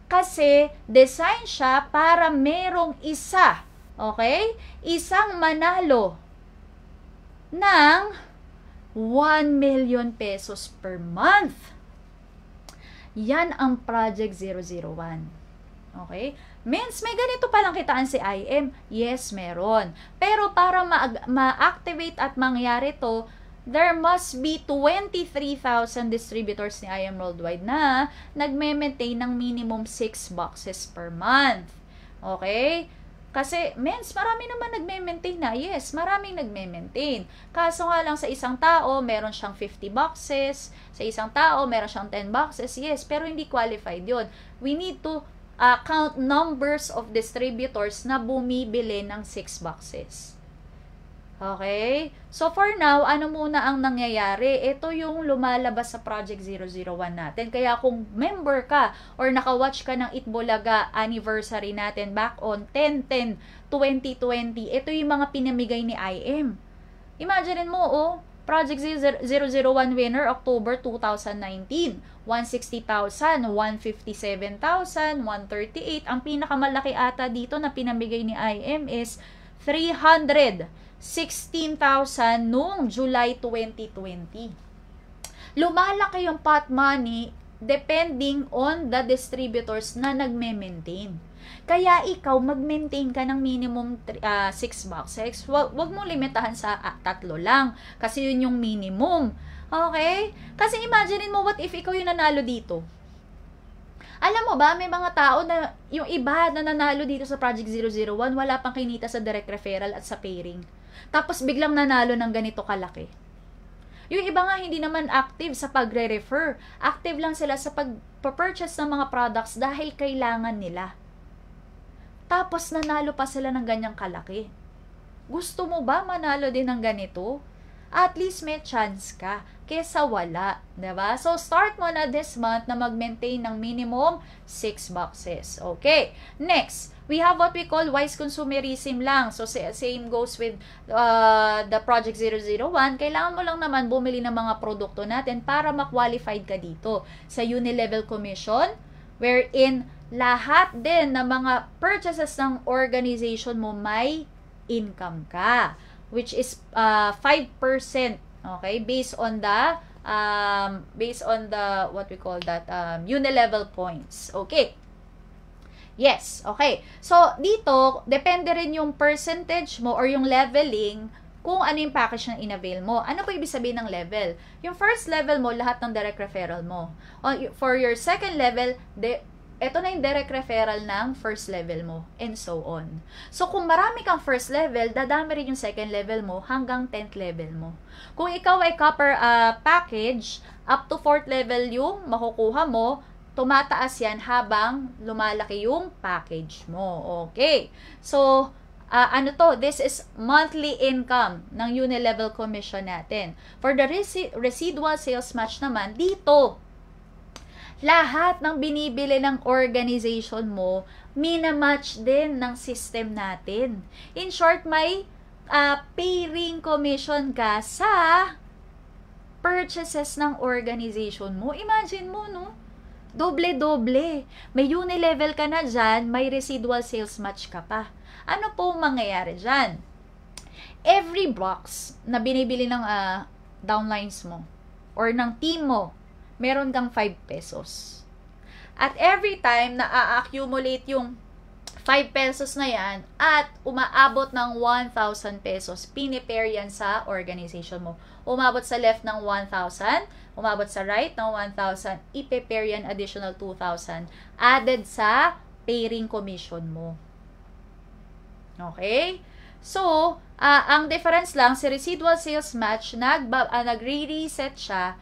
Kasi design siya para merong isa, okay? Isang manalo ng 1 million pesos per month. Yan ang Project 001. Okay? Mens, may ganito palang kitaan si IM. Yes, meron. Pero para ma-activate ma at mangyari to, there must be 23,000 distributors ni IM Worldwide na nagme-maintain ng minimum 6 boxes per month. Okay? Kasi, mens, marami naman nagme-maintain na. Yes, maraming nagme-maintain. Kaso nga lang sa isang tao, meron siyang 50 boxes. Sa isang tao, meron siyang 10 boxes. Yes, pero hindi qualified yon We need to uh, count numbers of distributors na bumibili ng 6 boxes. Okay? So for now, ano muna ang nangyayari? Ito yung lumalabas sa Project 001 natin. Kaya kung member ka or nakawatch ka ng Itbulaga anniversary natin back on 10-10-2020, ito yung mga pinamigay ni IM. Imagine mo, oh, Project 001 winner October 2019. 160,000, 157,000, 138. Ang pinakamalaki ata dito na pinamigay ni IM is 316,000 noong July 2020. Lumalaki yung pot money depending on the distributors na nagme-maintain. Kaya ikaw, mag-maintain ka ng minimum 6 uh, ah, boxes. Huwag, huwag mo limitahan sa uh, tatlo lang. Kasi yun yung minimum. Okay? Kasi imaginein mo, what if ikaw yung nanalo dito? Alam mo ba, may mga tao na, yung iba na nanalo dito sa Project 001, wala pang kinita sa direct referral at sa pairing. Tapos biglang nanalo ng ganito kalaki. Yung iba nga hindi naman active sa pagre-refer. Active lang sila sa pag-purchase ng mga products dahil kailangan nila. Tapos nanalo pa sila ng ganyang kalaki. Gusto mo ba manalo din ng ganito? at least may chance ka kesa wala. ba? Diba? So, start mo na this month na mag-maintain ng minimum 6 boxes. Okay. Next, we have what we call wise consumerism lang. So, same goes with uh, the Project 001. Kailangan mo lang naman bumili ng mga produkto natin para ma-qualified ka dito sa Unilevel Commission wherein lahat din ng mga purchases ng organization mo may income ka which is uh, 5%, okay, based on the um, based on the what we call that um, unilevel points. Okay. Yes, okay. So, dito, depende rin yung percentage mo or yung leveling kung ano yung package na inavail mo. Ano po ibig sabihin ng level? Yung first level mo, lahat ng direct referral mo. For your second level, de ito na yung direct referral ng first level mo, and so on. So, kung marami kang first level, dadami rin yung second level mo hanggang 10th level mo. Kung ikaw ay copper uh, package, up to 4th level yung makukuha mo, tumataas yan habang lumalaki yung package mo. Okay. So, uh, ano to? This is monthly income ng Unilevel commission natin. For the resi- residual sales match naman, dito, lahat ng binibili ng organization mo, minamatch din ng system natin. In short, may uh, ah, paying commission ka sa purchases ng organization mo. Imagine mo, no? Doble-doble. May unilevel ka na dyan, may residual sales match ka pa. Ano po mangyayari dyan? Every box na binibili ng uh, downlines mo or ng team mo meron kang 5 pesos. At every time na a-accumulate yung 5 pesos na yan at umaabot ng 1,000 pesos, pinipare yan sa organization mo. Umabot sa left ng 1,000, umabot sa right ng 1,000, ipipare yan additional 2,000 added sa pairing commission mo. Okay? So, uh, ang difference lang, si residual sales match, nag, uh, ah, nag-reset siya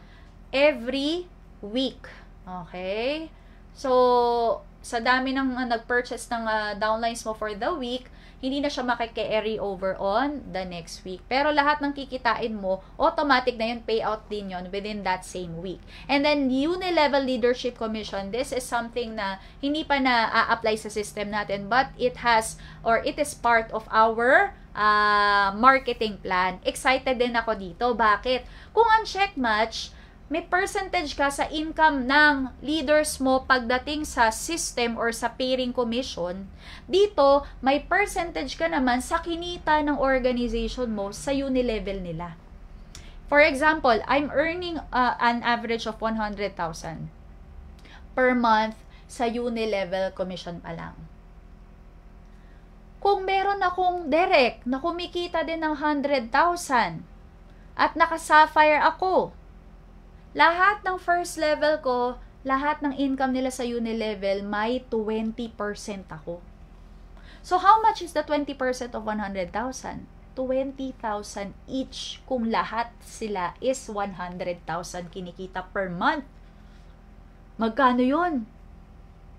every week. Okay? So, sa dami ng uh, nag-purchase ng uh, downlines mo for the week, hindi na siya makike-carry over on the next week. Pero lahat ng kikitain mo, automatic na yun, payout din yun within that same week. And then, Unilevel Leadership Commission, this is something na hindi pa na-apply sa system natin, but it has, or it is part of our uh, marketing plan. Excited din ako dito. Bakit? Kung ang check match, may percentage ka sa income ng leaders mo pagdating sa system or sa pairing commission. Dito, may percentage ka naman sa kinita ng organization mo sa unilevel nila. For example, I'm earning uh, an average of 100,000 per month sa unilevel commission pa lang. Kung meron akong direct na kumikita din ng 100,000 at naka-sapphire ako, lahat ng first level ko, lahat ng income nila sa uni level, may 20% ako. So, how much is the 20% of 100,000? 20,000 each kung lahat sila is 100,000 kinikita per month. Magkano yun?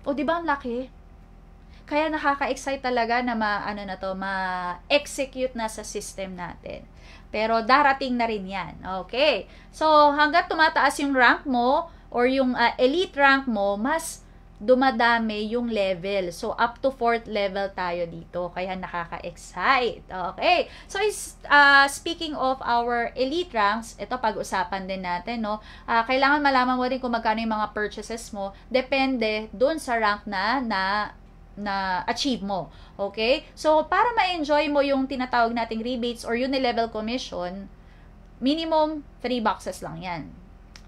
O di ba ang laki? Kaya nakaka-excite talaga na ma ano na to, ma-execute na sa system natin. Pero darating na rin yan. Okay. So, hanggat tumataas yung rank mo or yung uh, elite rank mo, mas dumadami yung level. So, up to fourth level tayo dito. Kaya nakaka-excite. Okay. So, is, uh, speaking of our elite ranks, ito pag-usapan din natin, no? Uh, kailangan malaman mo rin kung magkano yung mga purchases mo. Depende dun sa rank na na na achieve mo. Okay? So, para ma-enjoy mo yung tinatawag nating rebates or level commission, minimum 3 boxes lang yan.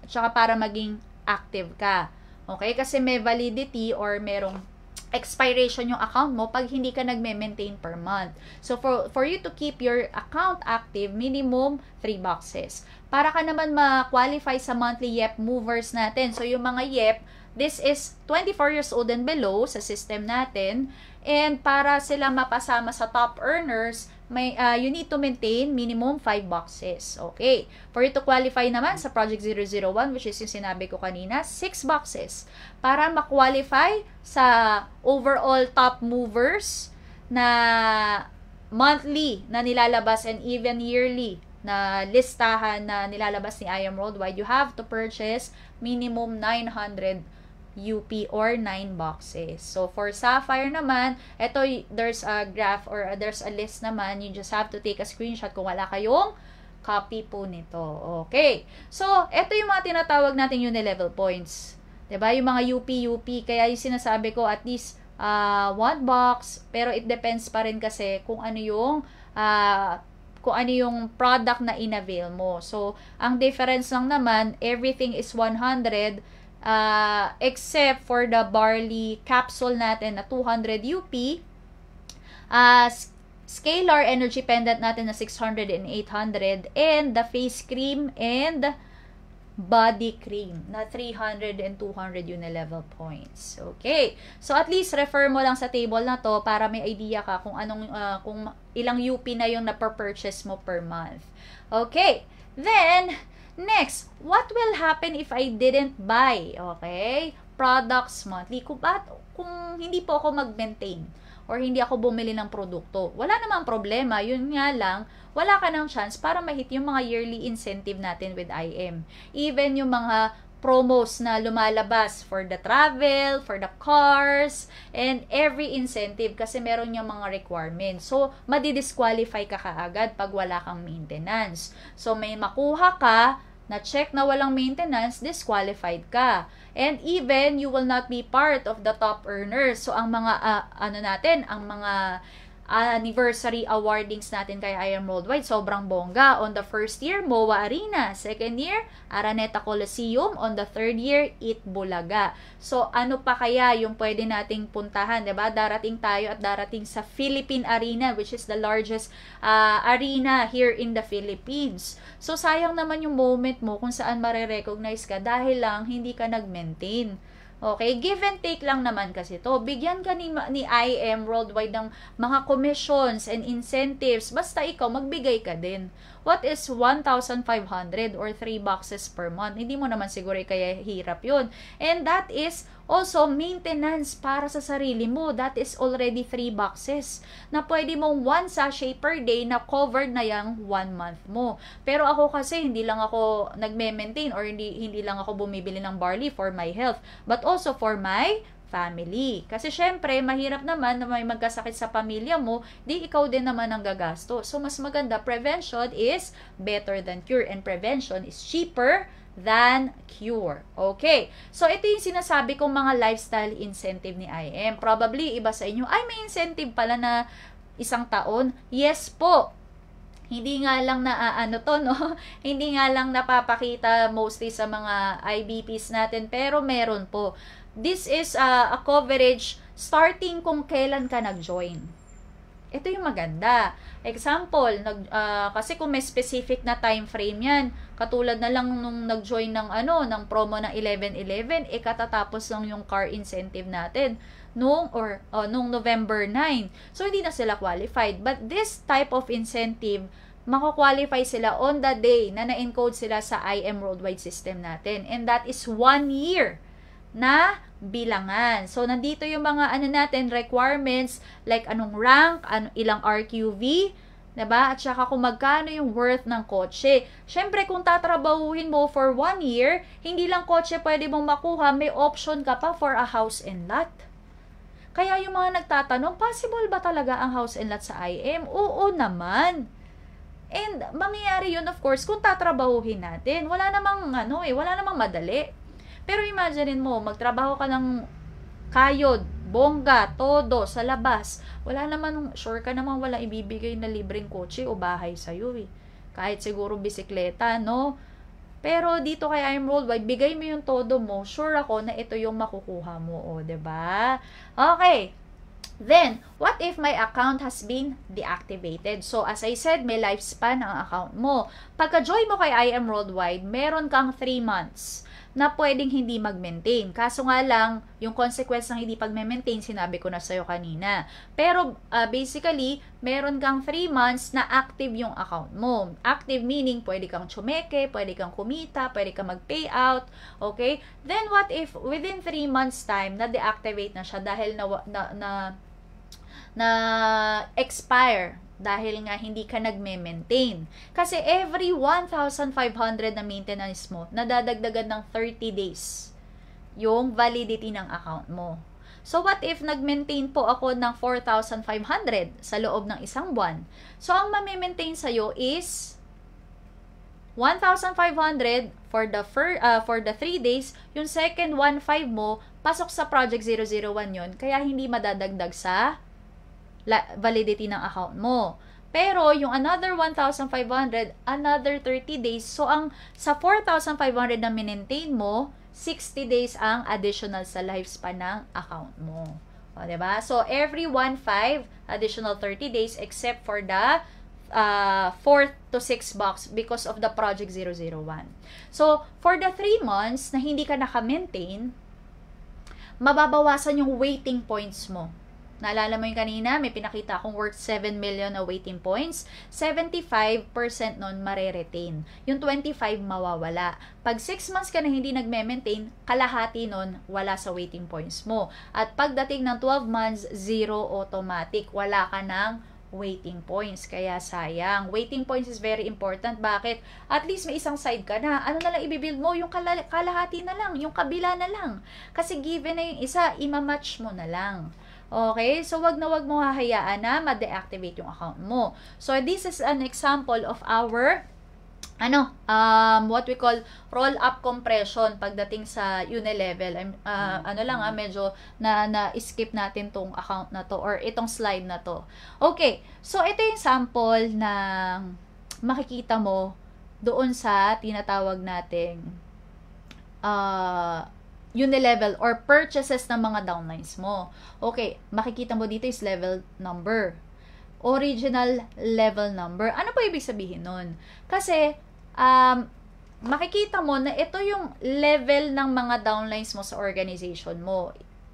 At saka para maging active ka. Okay? Kasi may validity or merong expiration yung account mo pag hindi ka nagme-maintain per month. So, for, for you to keep your account active, minimum 3 boxes. Para ka naman ma-qualify sa monthly YEP movers natin. So, yung mga YEP, This is 24 years old and below sa system natin. And para sila mapasama sa top earners, may, uh, you need to maintain minimum 5 boxes. Okay. For you to qualify naman sa Project 001, which is yung sinabi ko kanina, 6 boxes. Para makwalify sa overall top movers na monthly na nilalabas and even yearly na listahan na nilalabas ni IAM Worldwide, you have to purchase minimum 900 UP or 9 boxes. So for Sapphire naman, eto there's a graph or uh, there's a list naman. You just have to take a screenshot kung wala kayong copy po nito. Okay. So eto yung mga tinatawag natin yung level points. 'Di ba? Yung mga UP UP kaya yung sinasabi ko at least uh, one box pero it depends pa rin kasi kung ano yung uh, kung ano yung product na inavail mo. So, ang difference lang naman, everything is 100 Uh, except for the barley capsule natin na 200 UP, uh, scalar energy pendant natin na 600 and 800, and the face cream and body cream na 300 and 200 yun level points. Okay. So at least refer mo lang sa table na to para may idea ka kung anong uh, kung ilang UP na yung na-purchase mo per month. Okay. Then Next, what will happen if I didn't buy? Okay? Products monthly. Kung, at, kung hindi po ako mag-maintain or hindi ako bumili ng produkto, wala namang problema. Yun nga lang, wala ka ng chance para mahit yung mga yearly incentive natin with IM. Even yung mga promos na lumalabas for the travel, for the cars, and every incentive kasi meron yung mga requirements. So, madidisqualify ka kaagad pag wala kang maintenance. So, may makuha ka na check na walang maintenance, disqualified ka. And even you will not be part of the top earners. So ang mga uh, ano natin, ang mga Ah, anniversary awardings natin kay I Am Worldwide. Sobrang bongga. On the first year, MOA Arena. Second year, Araneta Coliseum. On the third year, It Bulaga. So, ano pa kaya yung pwede nating puntahan? Diba? Darating tayo at darating sa Philippine Arena, which is the largest uh, arena here in the Philippines. So, sayang naman yung moment mo kung saan marerecognize ka dahil lang hindi ka nag-maintain. Okay, give and take lang naman kasi to. Bigyan ka ni, ni IM worldwide ng mga commissions and incentives. Basta ikaw, magbigay ka din. What is 1,500 or 3 boxes per month? Hindi mo naman siguro kaya hirap yun. And that is Also, maintenance para sa sarili mo. That is already 3 boxes na pwede mong 1 sachet per day na covered na yung 1 month mo. Pero ako kasi, hindi lang ako nagme-maintain or hindi, hindi lang ako bumibili ng barley for my health, but also for my family. Kasi syempre, mahirap naman na may magkasakit sa pamilya mo, di ikaw din naman ang gagasto. So, mas maganda, prevention is better than cure and prevention is cheaper than cure. Okay. So, ito yung sinasabi kong mga lifestyle incentive ni IM. Probably, iba sa inyo, ay, may incentive pala na isang taon. Yes po. Hindi nga lang na uh, ano to, no? Hindi nga lang napapakita mostly sa mga IBPs natin, pero meron po. This is uh, a coverage starting kung kailan ka nag-join. Ito yung maganda. Example, nag, uh, kasi kung may specific na time frame yan, katulad na lang nung nag-join ng, ano, ng promo ng 11-11, eh katatapos lang yung car incentive natin noong or uh, oh, noong November 9. So hindi na sila qualified. But this type of incentive mako-qualify sila on the day na na-encode sila sa IM worldwide system natin. And that is one year na bilangan. So, nandito yung mga ano natin, requirements, like anong rank, ano, ilang RQV, Diba? At saka kung magkano yung worth ng kotse. Siyempre, kung tatrabahuhin mo for one year, hindi lang kotse pwede mong makuha, may option ka pa for a house and lot. Kaya yung mga nagtatanong, possible ba talaga ang house and lot sa IM? Oo naman. And mangyayari yun, of course, kung tatrabahuhin natin. Wala namang, ano eh, wala namang madali. Pero imagine mo, magtrabaho ka ng kayod, bongga, todo, sa labas. Wala naman, sure ka naman wala ibibigay na libreng kotse o bahay sa'yo eh. Kahit siguro bisikleta, no? Pero dito kay I'm Worldwide, bigay mo yung todo mo, sure ako na ito yung makukuha mo, o, ba? Diba? Okay, Then, what if my account has been deactivated? So, as I said, may lifespan ang account mo. Pagka-join mo kay I'm Am Worldwide, meron kang 3 months na pwedeng hindi mag-maintain. Kaso nga lang, yung consequence ng hindi pag-maintain, sinabi ko na sa'yo kanina. Pero uh, basically, meron kang 3 months na active yung account mo. Active meaning pwede kang chumeke, pwede kang kumita, pwede kang mag-payout, okay? Then what if within 3 months time na deactivate na siya dahil na, na, na na expire dahil nga hindi ka nagme-maintain. Kasi every 1,500 na maintenance mo, nadadagdagan ng 30 days yung validity ng account mo. So what if nag-maintain po ako ng 4,500 sa loob ng isang buwan? So ang mamimaintain sa'yo is 1,500 for the fir, uh, for the 3 days, yung second 1,500 mo, pasok sa project 001 yon kaya hindi madadagdag sa validity ng account mo. Pero yung another 1,500, another 30 days. So ang sa 4,500 na maintain mo, 60 days ang additional sa lifespan ng account mo. O, diba? So every 1,500, additional 30 days except for the uh, 4 to 6 box because of the project 001. So, for the 3 months na hindi ka naka-maintain, mababawasan yung waiting points mo. Naalala mo yung kanina, may pinakita akong worth 7 million na waiting points. 75% nun mareretain. Yung 25 mawawala. Pag 6 months ka na hindi nagme-maintain, kalahati nun wala sa waiting points mo. At pagdating ng 12 months, zero automatic. Wala ka ng waiting points. Kaya sayang. Waiting points is very important. Bakit? At least may isang side ka na. Ano na lang ibibuild mo? Yung kal- kalahati na lang. Yung kabila na lang. Kasi given na yung isa, imamatch mo na lang. Okay? So, wag na wag mo hahayaan na ma-deactivate yung account mo. So, this is an example of our ano, um, what we call roll-up compression pagdating sa Unilevel. I'm, uh, mm-hmm. ano lang ah, medyo na, na-skip natin tong account na to or itong slide na to. Okay, so ito yung sample ng makikita mo doon sa tinatawag nating uh, unilevel or purchases ng mga downlines mo. Okay, makikita mo dito is level number. Original level number. Ano pa ibig sabihin nun? Kasi, um, makikita mo na ito yung level ng mga downlines mo sa organization mo.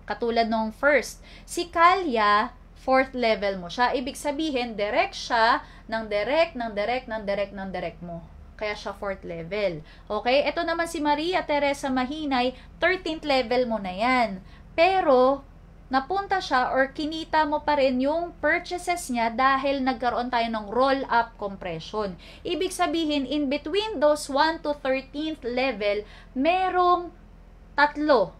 Katulad nung first, si Kalya, fourth level mo siya. Ibig sabihin, direct siya ng direct, ng direct, ng direct, ng direct mo kaya siya 4th level. Okay? Ito naman si Maria Teresa Mahinay, 13th level mo na yan. Pero, napunta siya or kinita mo pa rin yung purchases niya dahil nagkaroon tayo ng roll-up compression. Ibig sabihin, in between those 1 to 13th level, merong tatlo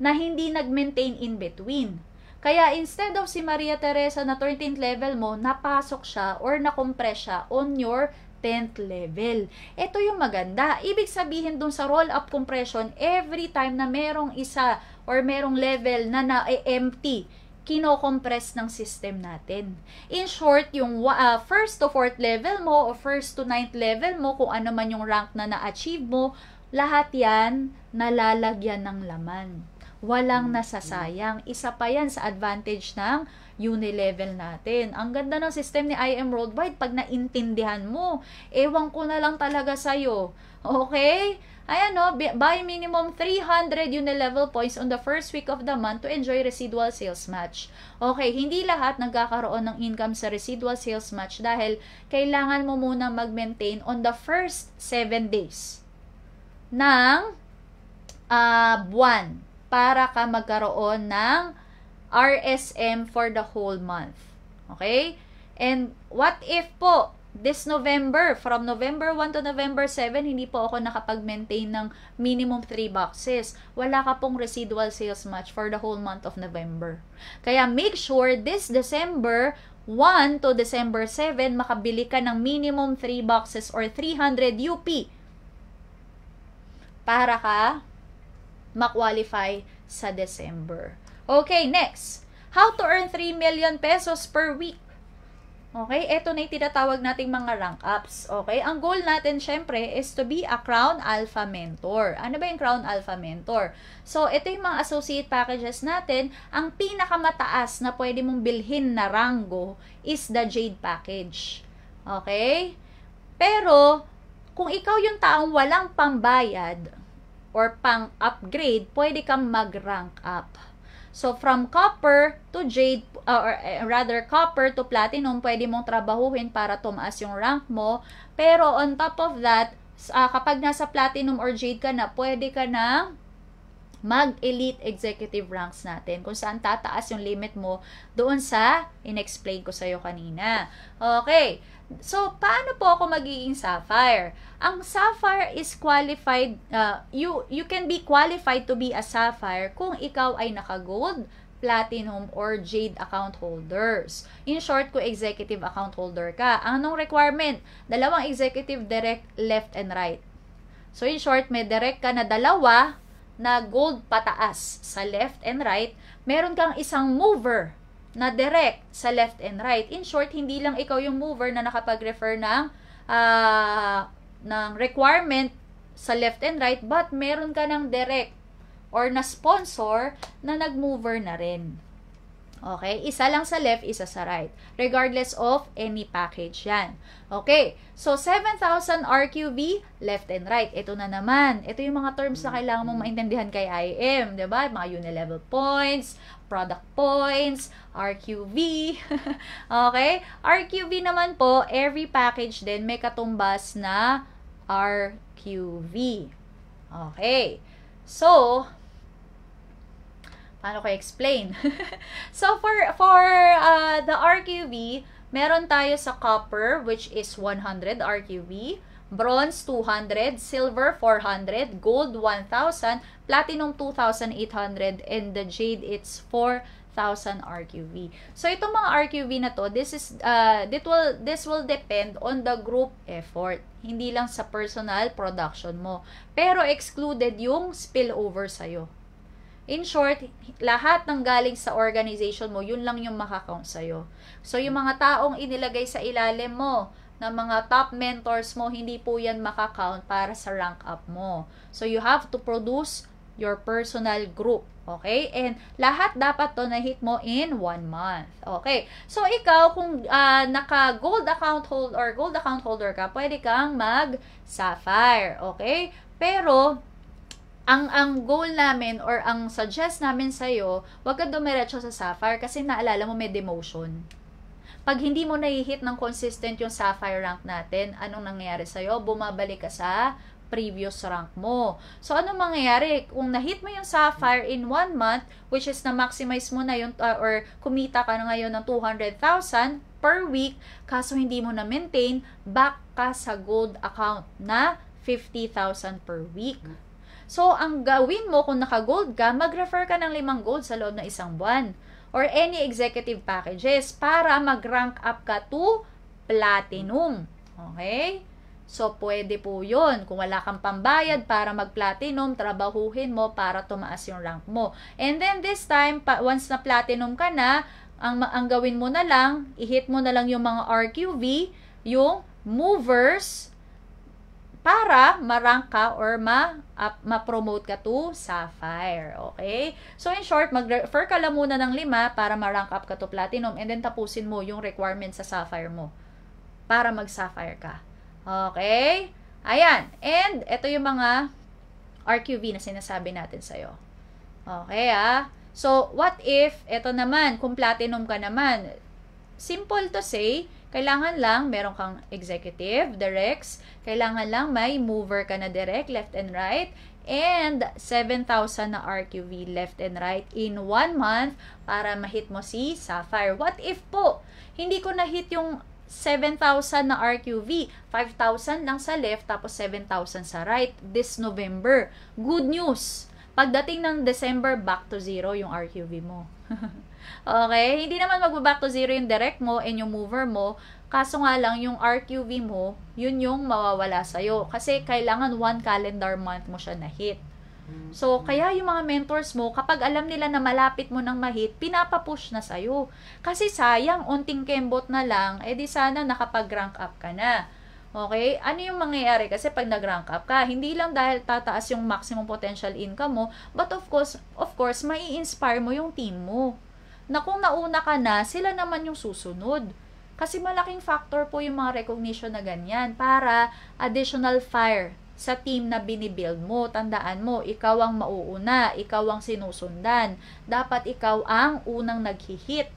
na hindi nag-maintain in between. Kaya instead of si Maria Teresa na 13th level mo, napasok siya or na-compress siya on your 10th level. Ito yung maganda. Ibig sabihin dun sa roll-up compression, every time na merong isa or merong level na na-empty, kino-compress ng system natin. In short, yung uh, first to fourth level mo o first to ninth level mo, kung ano man yung rank na na-achieve mo, lahat yan nalalagyan ng laman. Walang mm-hmm. nasasayang. Isa pa yan sa advantage ng uni-level natin. Ang ganda ng system ni IM Worldwide pag naintindihan mo. Ewan ko na lang talaga sa'yo. Okay? Ayan no, buy minimum 300 unilevel points on the first week of the month to enjoy residual sales match. Okay, hindi lahat nagkakaroon ng income sa residual sales match dahil kailangan mo muna mag-maintain on the first 7 days ng uh, buwan para ka magkaroon ng RSM for the whole month. Okay? And what if po, this November, from November 1 to November 7, hindi po ako nakapag-maintain ng minimum 3 boxes. Wala ka pong residual sales match for the whole month of November. Kaya make sure this December 1 to December 7, makabili ka ng minimum 3 boxes or 300 UP para ka makwalify sa December. Okay, next. How to earn 3 million pesos per week. Okay, ito na yung tinatawag nating mga rank ups. Okay, ang goal natin syempre is to be a Crown Alpha Mentor. Ano ba yung Crown Alpha Mentor? So, ito yung mga associate packages natin. Ang pinakamataas na pwede mong bilhin na rango is the Jade Package. Okay? Pero, kung ikaw yung taong walang pambayad or pang-upgrade, pwede kang mag-rank up. So, from copper to jade, uh, or eh, rather, copper to platinum, pwede mong trabahuhin para tumaas yung rank mo. Pero, on top of that, uh, kapag nasa platinum or jade ka na, pwede ka na mag-elite executive ranks natin kung saan tataas yung limit mo doon sa inexplain ko sa'yo kanina. Okay. So, paano po ako magiging sapphire? Ang sapphire is qualified, uh, you, you can be qualified to be a sapphire kung ikaw ay naka-gold, platinum, or jade account holders. In short, kung executive account holder ka, anong requirement? Dalawang executive direct, left and right. So, in short, may direct ka na dalawa na gold pataas sa left and right. Meron kang isang mover na direct sa left and right. In short, hindi lang ikaw yung mover na nakapag-refer ng uh, ng requirement sa left and right, but meron ka ng direct or na sponsor na nag-mover na rin. Okay? Isa lang sa left, isa sa right. Regardless of any package yan. Okay? So, 7,000 RQV, left and right. Ito na naman. Ito yung mga terms na kailangan mong maintindihan kay IM. ba? Diba? Mga unilevel points, product points, RQV. okay? RQV naman po, every package din may katumbas na RQV. Okay. So, paano ko explain? so, for, for uh, the RQV, meron tayo sa copper, which is 100 RQV, bronze 200, silver 400, gold 1,000, platinum 2,800, and the jade, it's 4,000. 1000 RQV. So itong mga RQV na to, this is uh this will this will depend on the group effort, hindi lang sa personal production mo. Pero excluded yung spillover sa iyo. In short, lahat ng galing sa organization mo, yun lang yung makakount iyo. So, yung mga taong inilagay sa ilalim mo, na mga top mentors mo, hindi po yan makakount para sa rank up mo. So, you have to produce your personal group. Okay? And lahat dapat to na hit mo in one month. Okay? So, ikaw, kung uh, naka-gold account holder or gold account holder ka, pwede kang mag-sapphire. Okay? Pero, ang ang goal namin or ang suggest namin sa iyo, huwag ka dumiretso sa sapphire kasi naalala mo may demotion. Pag hindi mo nahihit ng consistent yung sapphire rank natin, anong nangyayari sa iyo? Bumabalik ka sa previous rank mo. So, ano mangyayari? Kung na-hit mo yung Sapphire in one month, which is na-maximize mo na yung, uh, or kumita ka na ngayon ng 200,000 per week, kaso hindi mo na-maintain, back ka sa gold account na 50,000 per week. Hmm. So, ang gawin mo kung naka-gold ka, mag-refer ka ng limang gold sa loob ng isang buwan or any executive packages para mag-rank up ka to platinum. Hmm. Okay? So, pwede po yun. Kung wala kang pambayad para mag-platinum, trabahuhin mo para tumaas yung rank mo. And then, this time, once na platinum ka na, ang, ang gawin mo na lang, i mo na lang yung mga RQV, yung movers, para marank ka or ma up, ma-promote ka to Sapphire. Okay? So, in short, mag-refer ka lang muna ng lima para marank up ka to Platinum and then tapusin mo yung requirement sa Sapphire mo para mag-Sapphire ka. Okay? Ayan. And, ito yung mga RQV na sinasabi natin sa'yo. Okay, ah? So, what if, ito naman, kung platinum ka naman, simple to say, kailangan lang meron kang executive, directs, kailangan lang may mover ka na direct, left and right, and 7,000 na RQV left and right in one month para ma-hit mo si Sapphire. What if po, hindi ko na-hit yung 7,000 na RQV, 5,000 lang sa left, tapos 7,000 sa right this November. Good news! Pagdating ng December, back to zero yung RQV mo. okay? Hindi naman magbaback to zero yung direct mo and yung mover mo. Kaso nga lang, yung RQV mo, yun yung mawawala sa'yo. Kasi kailangan one calendar month mo siya na hit. So, kaya yung mga mentors mo, kapag alam nila na malapit mo ng mahit, pinapapush na sa'yo. Kasi sayang, unting kembot na lang, edi eh sana nakapag-rank up ka na. Okay? Ano yung mangyayari kasi pag nag-rank up ka? Hindi lang dahil tataas yung maximum potential income mo, but of course, of course, mai-inspire mo yung team mo. Na kung nauna ka na, sila naman yung susunod. Kasi malaking factor po yung mga recognition na ganyan para additional fire sa team na binibuild mo. Tandaan mo, ikaw ang mauuna, ikaw ang sinusundan. Dapat ikaw ang unang naghihit.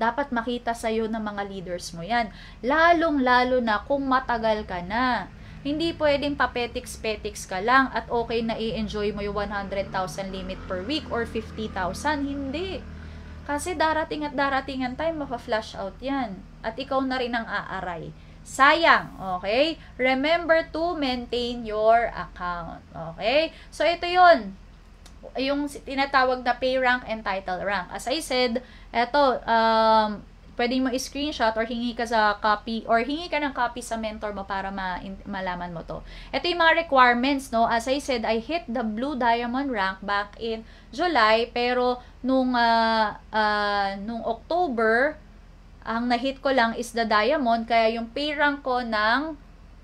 Dapat makita sa iyo ng mga leaders mo yan. Lalong-lalo na kung matagal ka na. Hindi pwedeng papetiks-petiks ka lang at okay na i-enjoy mo yung 100,000 limit per week or 50,000. Hindi. Kasi darating at darating ang time, mapa-flash out yan. At ikaw na rin ang aaray sayang. Okay? Remember to maintain your account. Okay? So, ito yon yung tinatawag na pay rank and title rank. As I said, ito, um, pwede mo i-screenshot or hingi ka sa copy or hingi ka ng copy sa mentor mo para ma malaman mo to. Ito yung mga requirements, no? As I said, I hit the blue diamond rank back in July, pero nung, uh, uh, nung October, ang na-hit ko lang is the diamond, kaya yung pay rank ko ng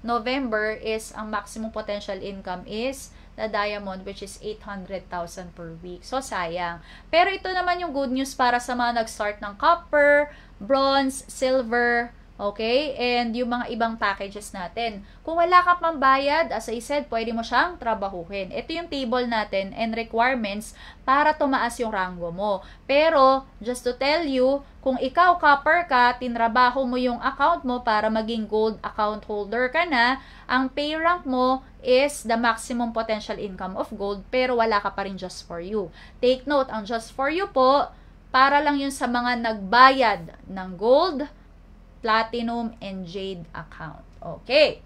November is ang maximum potential income is the diamond which is 800,000 per week. So, sayang. Pero ito naman yung good news para sa mga nag-start ng copper, bronze, silver, Okay? And yung mga ibang packages natin. Kung wala ka pang bayad, as I said, pwede mo siyang trabahuhin. Ito yung table natin and requirements para tumaas yung rango mo. Pero, just to tell you, kung ikaw copper ka, tinrabaho mo yung account mo para maging gold account holder ka na, ang pay rank mo is the maximum potential income of gold pero wala ka pa rin just for you. Take note, ang just for you po, para lang yun sa mga nagbayad ng gold, platinum, and jade account. Okay.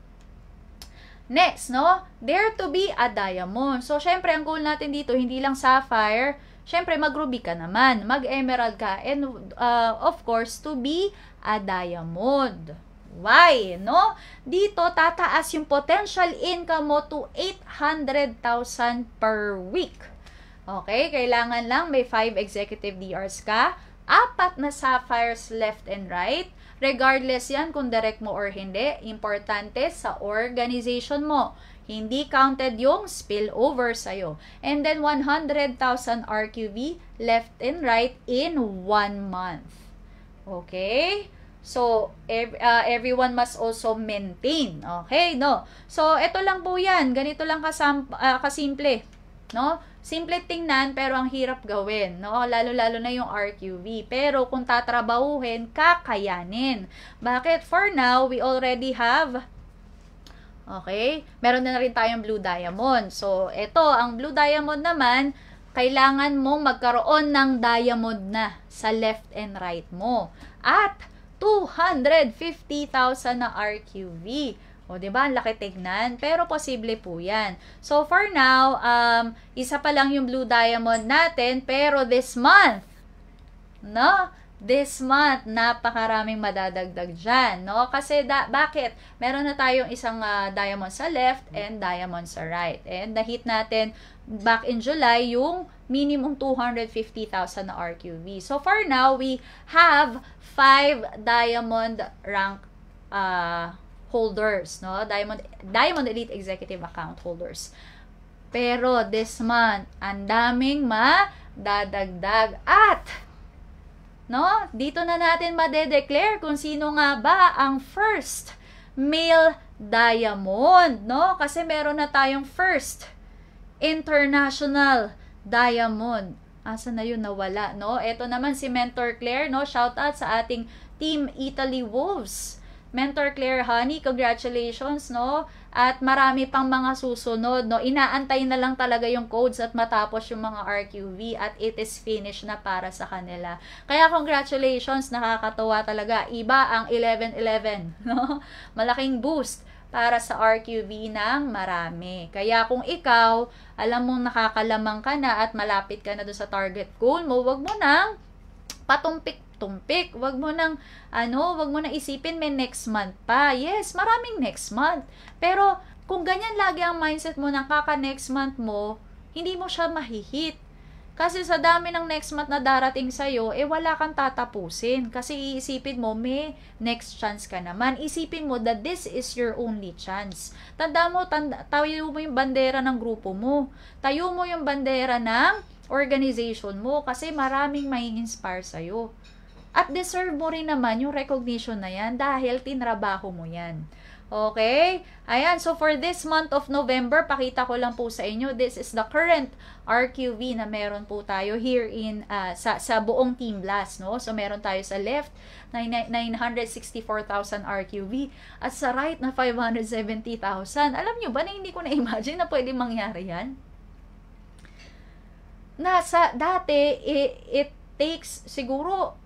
Next, no? There to be a diamond. So, syempre, ang goal natin dito, hindi lang sapphire. Syempre, mag-ruby ka naman. Mag-emerald ka. And, uh, of course, to be a diamond. Why? No? Dito, tataas yung potential income mo to 800,000 per week. Okay? Kailangan lang may 5 executive DRs ka. Apat na sapphires left and right Regardless yan kung direct mo or hindi, importante sa organization mo. Hindi counted yung spillover sa'yo. And then 100,000 RQB left and right in one month. Okay? So, ev- uh, everyone must also maintain. Okay, no? So, ito lang po yan. Ganito lang kasam- uh, kasimple no? Simple tingnan pero ang hirap gawin, no? Lalo-lalo na yung RQV. Pero kung tatrabahuhin, kakayanin. Bakit? For now, we already have Okay? Meron na, rin tayong blue diamond. So, ito, ang blue diamond naman, kailangan mong magkaroon ng diamond na sa left and right mo. At 250,000 na RQV. O, di ba? Ang laki tignan. Pero posible po yan. So, for now, um, isa pa lang yung Blue Diamond natin. Pero this month, no? This month, napakaraming madadagdag dyan, no? Kasi, da- bakit? Meron na tayong isang uh, diamond sa left and diamond sa right. And na natin back in July yung minimum 250,000 na RQV. So, for now, we have 5 diamond rank uh, holders, no? Diamond Diamond Elite Executive Account holders. Pero this month, ang daming madadagdag at no? Dito na natin ma-declare kung sino nga ba ang first male diamond, no? Kasi meron na tayong first international diamond. Asa na yun nawala, no? Ito naman si Mentor Claire, no? Shout out sa ating Team Italy Wolves Mentor Claire Honey, congratulations, no? At marami pang mga susunod, no? Inaantay na lang talaga yung codes at matapos yung mga RQV at it is finished na para sa kanila. Kaya congratulations, nakakatawa talaga. Iba ang 11-11, no? Malaking boost para sa RQV ng marami. Kaya kung ikaw, alam mong nakakalamang ka na at malapit ka na doon sa target goal mo, wag mo nang patumpik tumpik. Wag mo nang ano, wag mo nang isipin may next month pa. Yes, maraming next month. Pero kung ganyan lagi ang mindset mo ng kaka next month mo, hindi mo siya mahihit. Kasi sa dami ng next month na darating sa iyo, eh wala kang tatapusin. Kasi iisipin mo, may next chance ka naman. Isipin mo that this is your only chance. Tanda mo, tanda, tayo mo yung bandera ng grupo mo. Tayo mo yung bandera ng organization mo. Kasi maraming may inspire sa iyo. At deserve mo rin naman yung recognition na yan dahil tinrabaho mo yan. Okay? Ayan, so for this month of November, pakita ko lang po sa inyo, this is the current RQV na meron po tayo here in, uh, sa, sa buong Team Blast, no? So meron tayo sa left, 964,000 RQV, at sa right na 570,000. Alam nyo ba na hindi ko na-imagine na pwede mangyari yan? Na sa dati, it, it takes siguro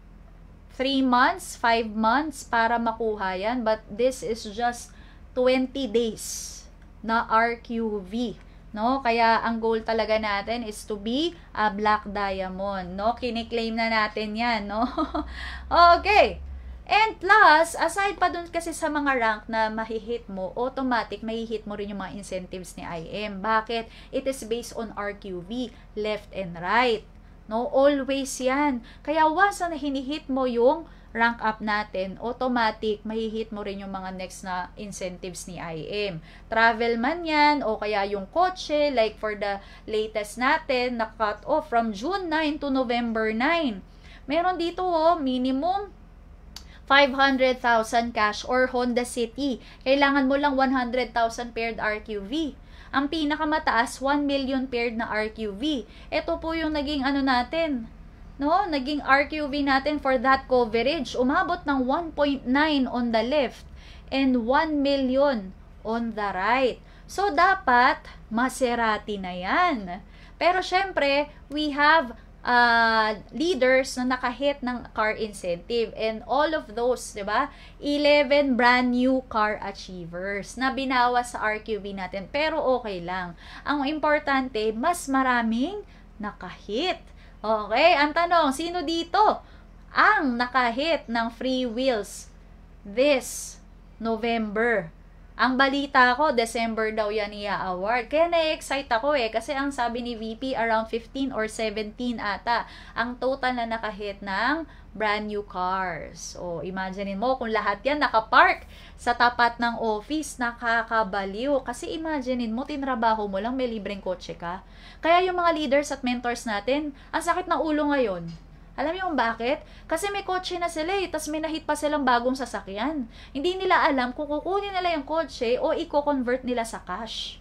3 months, 5 months para makuha yan. But this is just 20 days na RQV. No? Kaya ang goal talaga natin is to be a black diamond. No? Kiniklaim na natin yan. No? okay. And plus, aside pa dun kasi sa mga rank na mahihit mo, automatic mahihit mo rin yung mga incentives ni IM. Bakit? It is based on RQV, left and right. No, always 'yan. Kaya once na hinihit mo yung rank up natin, automatic, mahihit mo rin yung mga next na incentives ni IM. Travel man yan, o kaya yung kotse, like for the latest natin, na cut off from June 9 to November 9. Meron dito, oh, minimum 500,000 cash or Honda City. Kailangan mo lang 100,000 paired RQV. Ang pinakamataas, 1 million paired na RQV. Ito po yung naging ano natin, no? Naging RQV natin for that coverage. Umabot ng 1.9 on the left and 1 million on the right. So, dapat Maserati na yan. Pero syempre, we have uh, leaders na nakahit ng car incentive. And all of those, di ba? 11 brand new car achievers na binawas sa RQB natin. Pero okay lang. Ang importante, mas maraming nakahit. Okay, ang tanong, sino dito ang nakahit ng free wheels this November ang balita ko, December daw yan niya award Kaya na-excite ako eh, kasi ang sabi ni VP, around 15 or 17 ata, ang total na nakahit ng brand new cars. O, imagine mo kung lahat yan nakapark sa tapat ng office, nakakabaliw. Kasi imaginein mo, tinrabaho mo lang, may libreng kotse ka. Kaya yung mga leaders at mentors natin, ang sakit ng ulo ngayon alam niyo kung bakit? Kasi may kotse na sila eh, tapos may nahit pa silang bagong sasakyan. Hindi nila alam kung kukunin nila yung kotse o i-convert nila sa cash.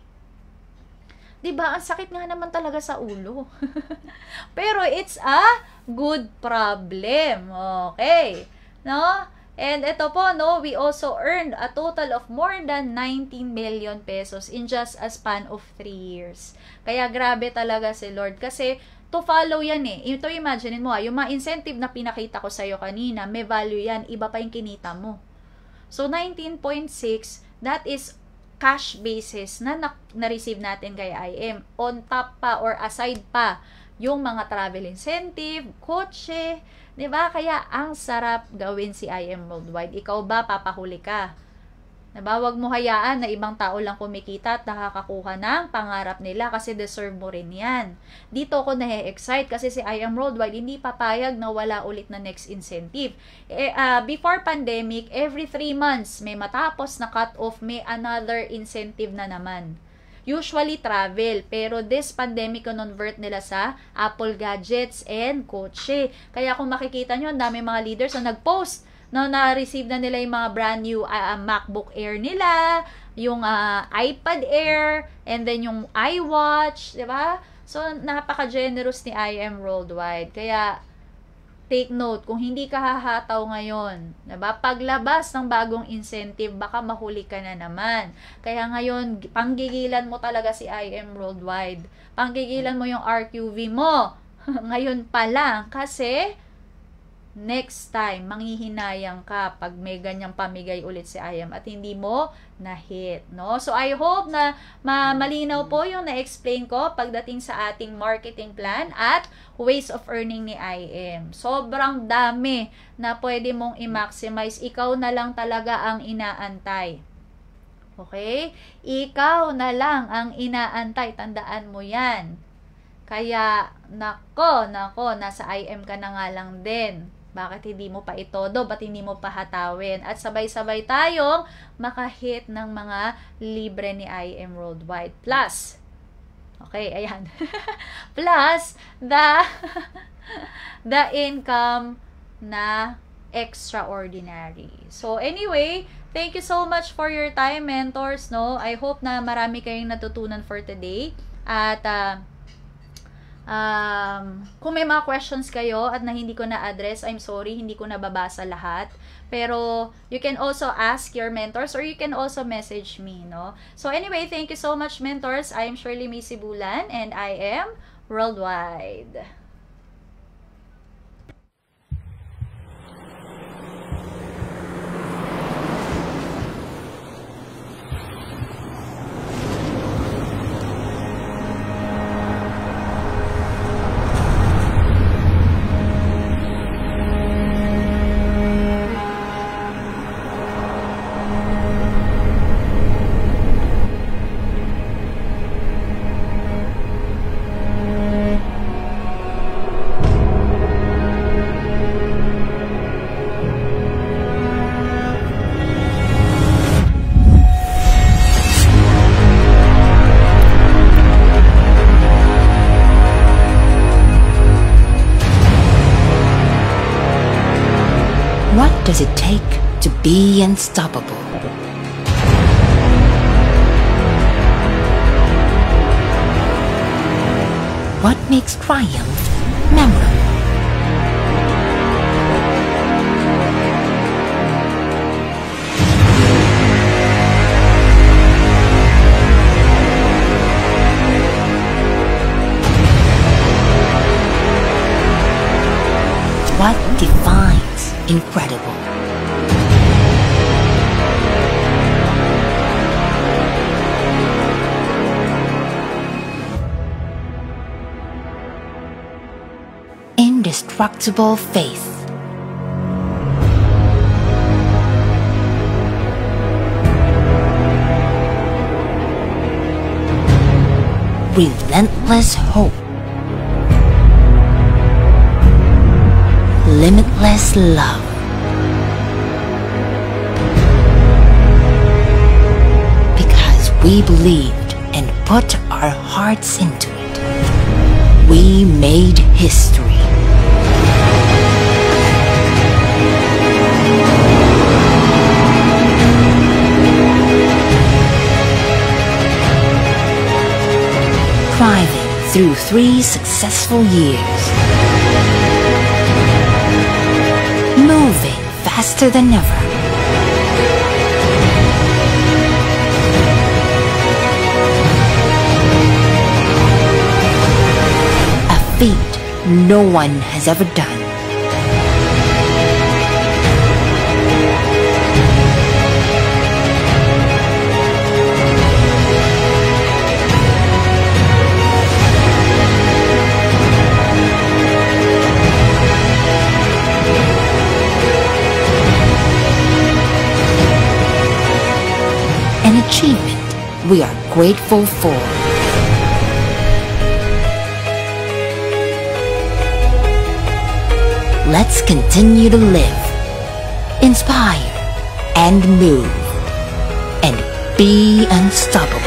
'Di ba? Ang sakit nga naman talaga sa ulo. Pero it's a good problem. Okay. No? And ito po, no, we also earned a total of more than 19 million pesos in just a span of 3 years. Kaya grabe talaga si Lord kasi to follow yan eh. Ito imagine mo ah, yung mga incentive na pinakita ko sa'yo kanina, may value yan, iba pa yung kinita mo. So 19.6, that is cash basis na na-receive na natin kay IM. On top pa or aside pa yung mga travel incentive, kotse, 'Di ba? Kaya ang sarap gawin si IM worldwide. Ikaw ba papahuli ka? ba, diba? Huwag mo hayaan na ibang tao lang kumikita at nakakakuha ng pangarap nila kasi deserve mo rin yan. Dito ako nahe-excite kasi si I Am Worldwide hindi papayag na wala ulit na next incentive. Eh, uh, before pandemic, every 3 months may matapos na cut off, may another incentive na naman usually travel. Pero this pandemic, convert nila sa Apple gadgets and kotse. Kaya kung makikita nyo, ang dami mga leaders na nag-post no, na-receive na nila yung mga brand new uh, MacBook Air nila, yung uh, iPad Air, and then yung iWatch, di ba? So, napaka-generous ni IM Worldwide. Kaya, Take note, kung hindi ka hahataw ngayon, ba? Diba? paglabas ng bagong incentive, baka mahuli ka na naman. Kaya ngayon, panggigilan mo talaga si IM Worldwide. Panggigilan mo yung RQV mo. ngayon pa lang kasi next time, manghihinayang ka pag may ganyang pamigay ulit si Ayam at hindi mo na-hit, no? So, I hope na ma malinaw po yung na-explain ko pagdating sa ating marketing plan at ways of earning ni IM. Sobrang dami na pwede mong i-maximize. Ikaw na lang talaga ang inaantay. Okay? Ikaw na lang ang inaantay. Tandaan mo yan. Kaya, nako, nako, nasa IM ka na nga lang din. Bakit hindi mo pa itodo? Ba't hindi mo pa hatawin? At sabay-sabay tayong makahit ng mga libre ni IM Worldwide. Plus, okay, ayan. Plus, the, the income na extraordinary. So anyway, thank you so much for your time mentors, no? I hope na marami kayong natutunan for today. At uh, Um, kung may mga questions kayo at na hindi ko na-address, I'm sorry, hindi ko nababasa lahat. Pero you can also ask your mentors or you can also message me, no? So anyway, thank you so much mentors. I'm Shirley May Bulan and I am worldwide. does it take to be unstoppable? What makes triumph memorable? What defines incredible? incorruptible faith. Relentless hope. Limitless love. Because we believed and put our hearts into it, we made history. surviving through three successful years. Moving faster than ever. A feat no one has ever done. we are grateful for. let's continue to live, inspire, and move, and be unstoppable.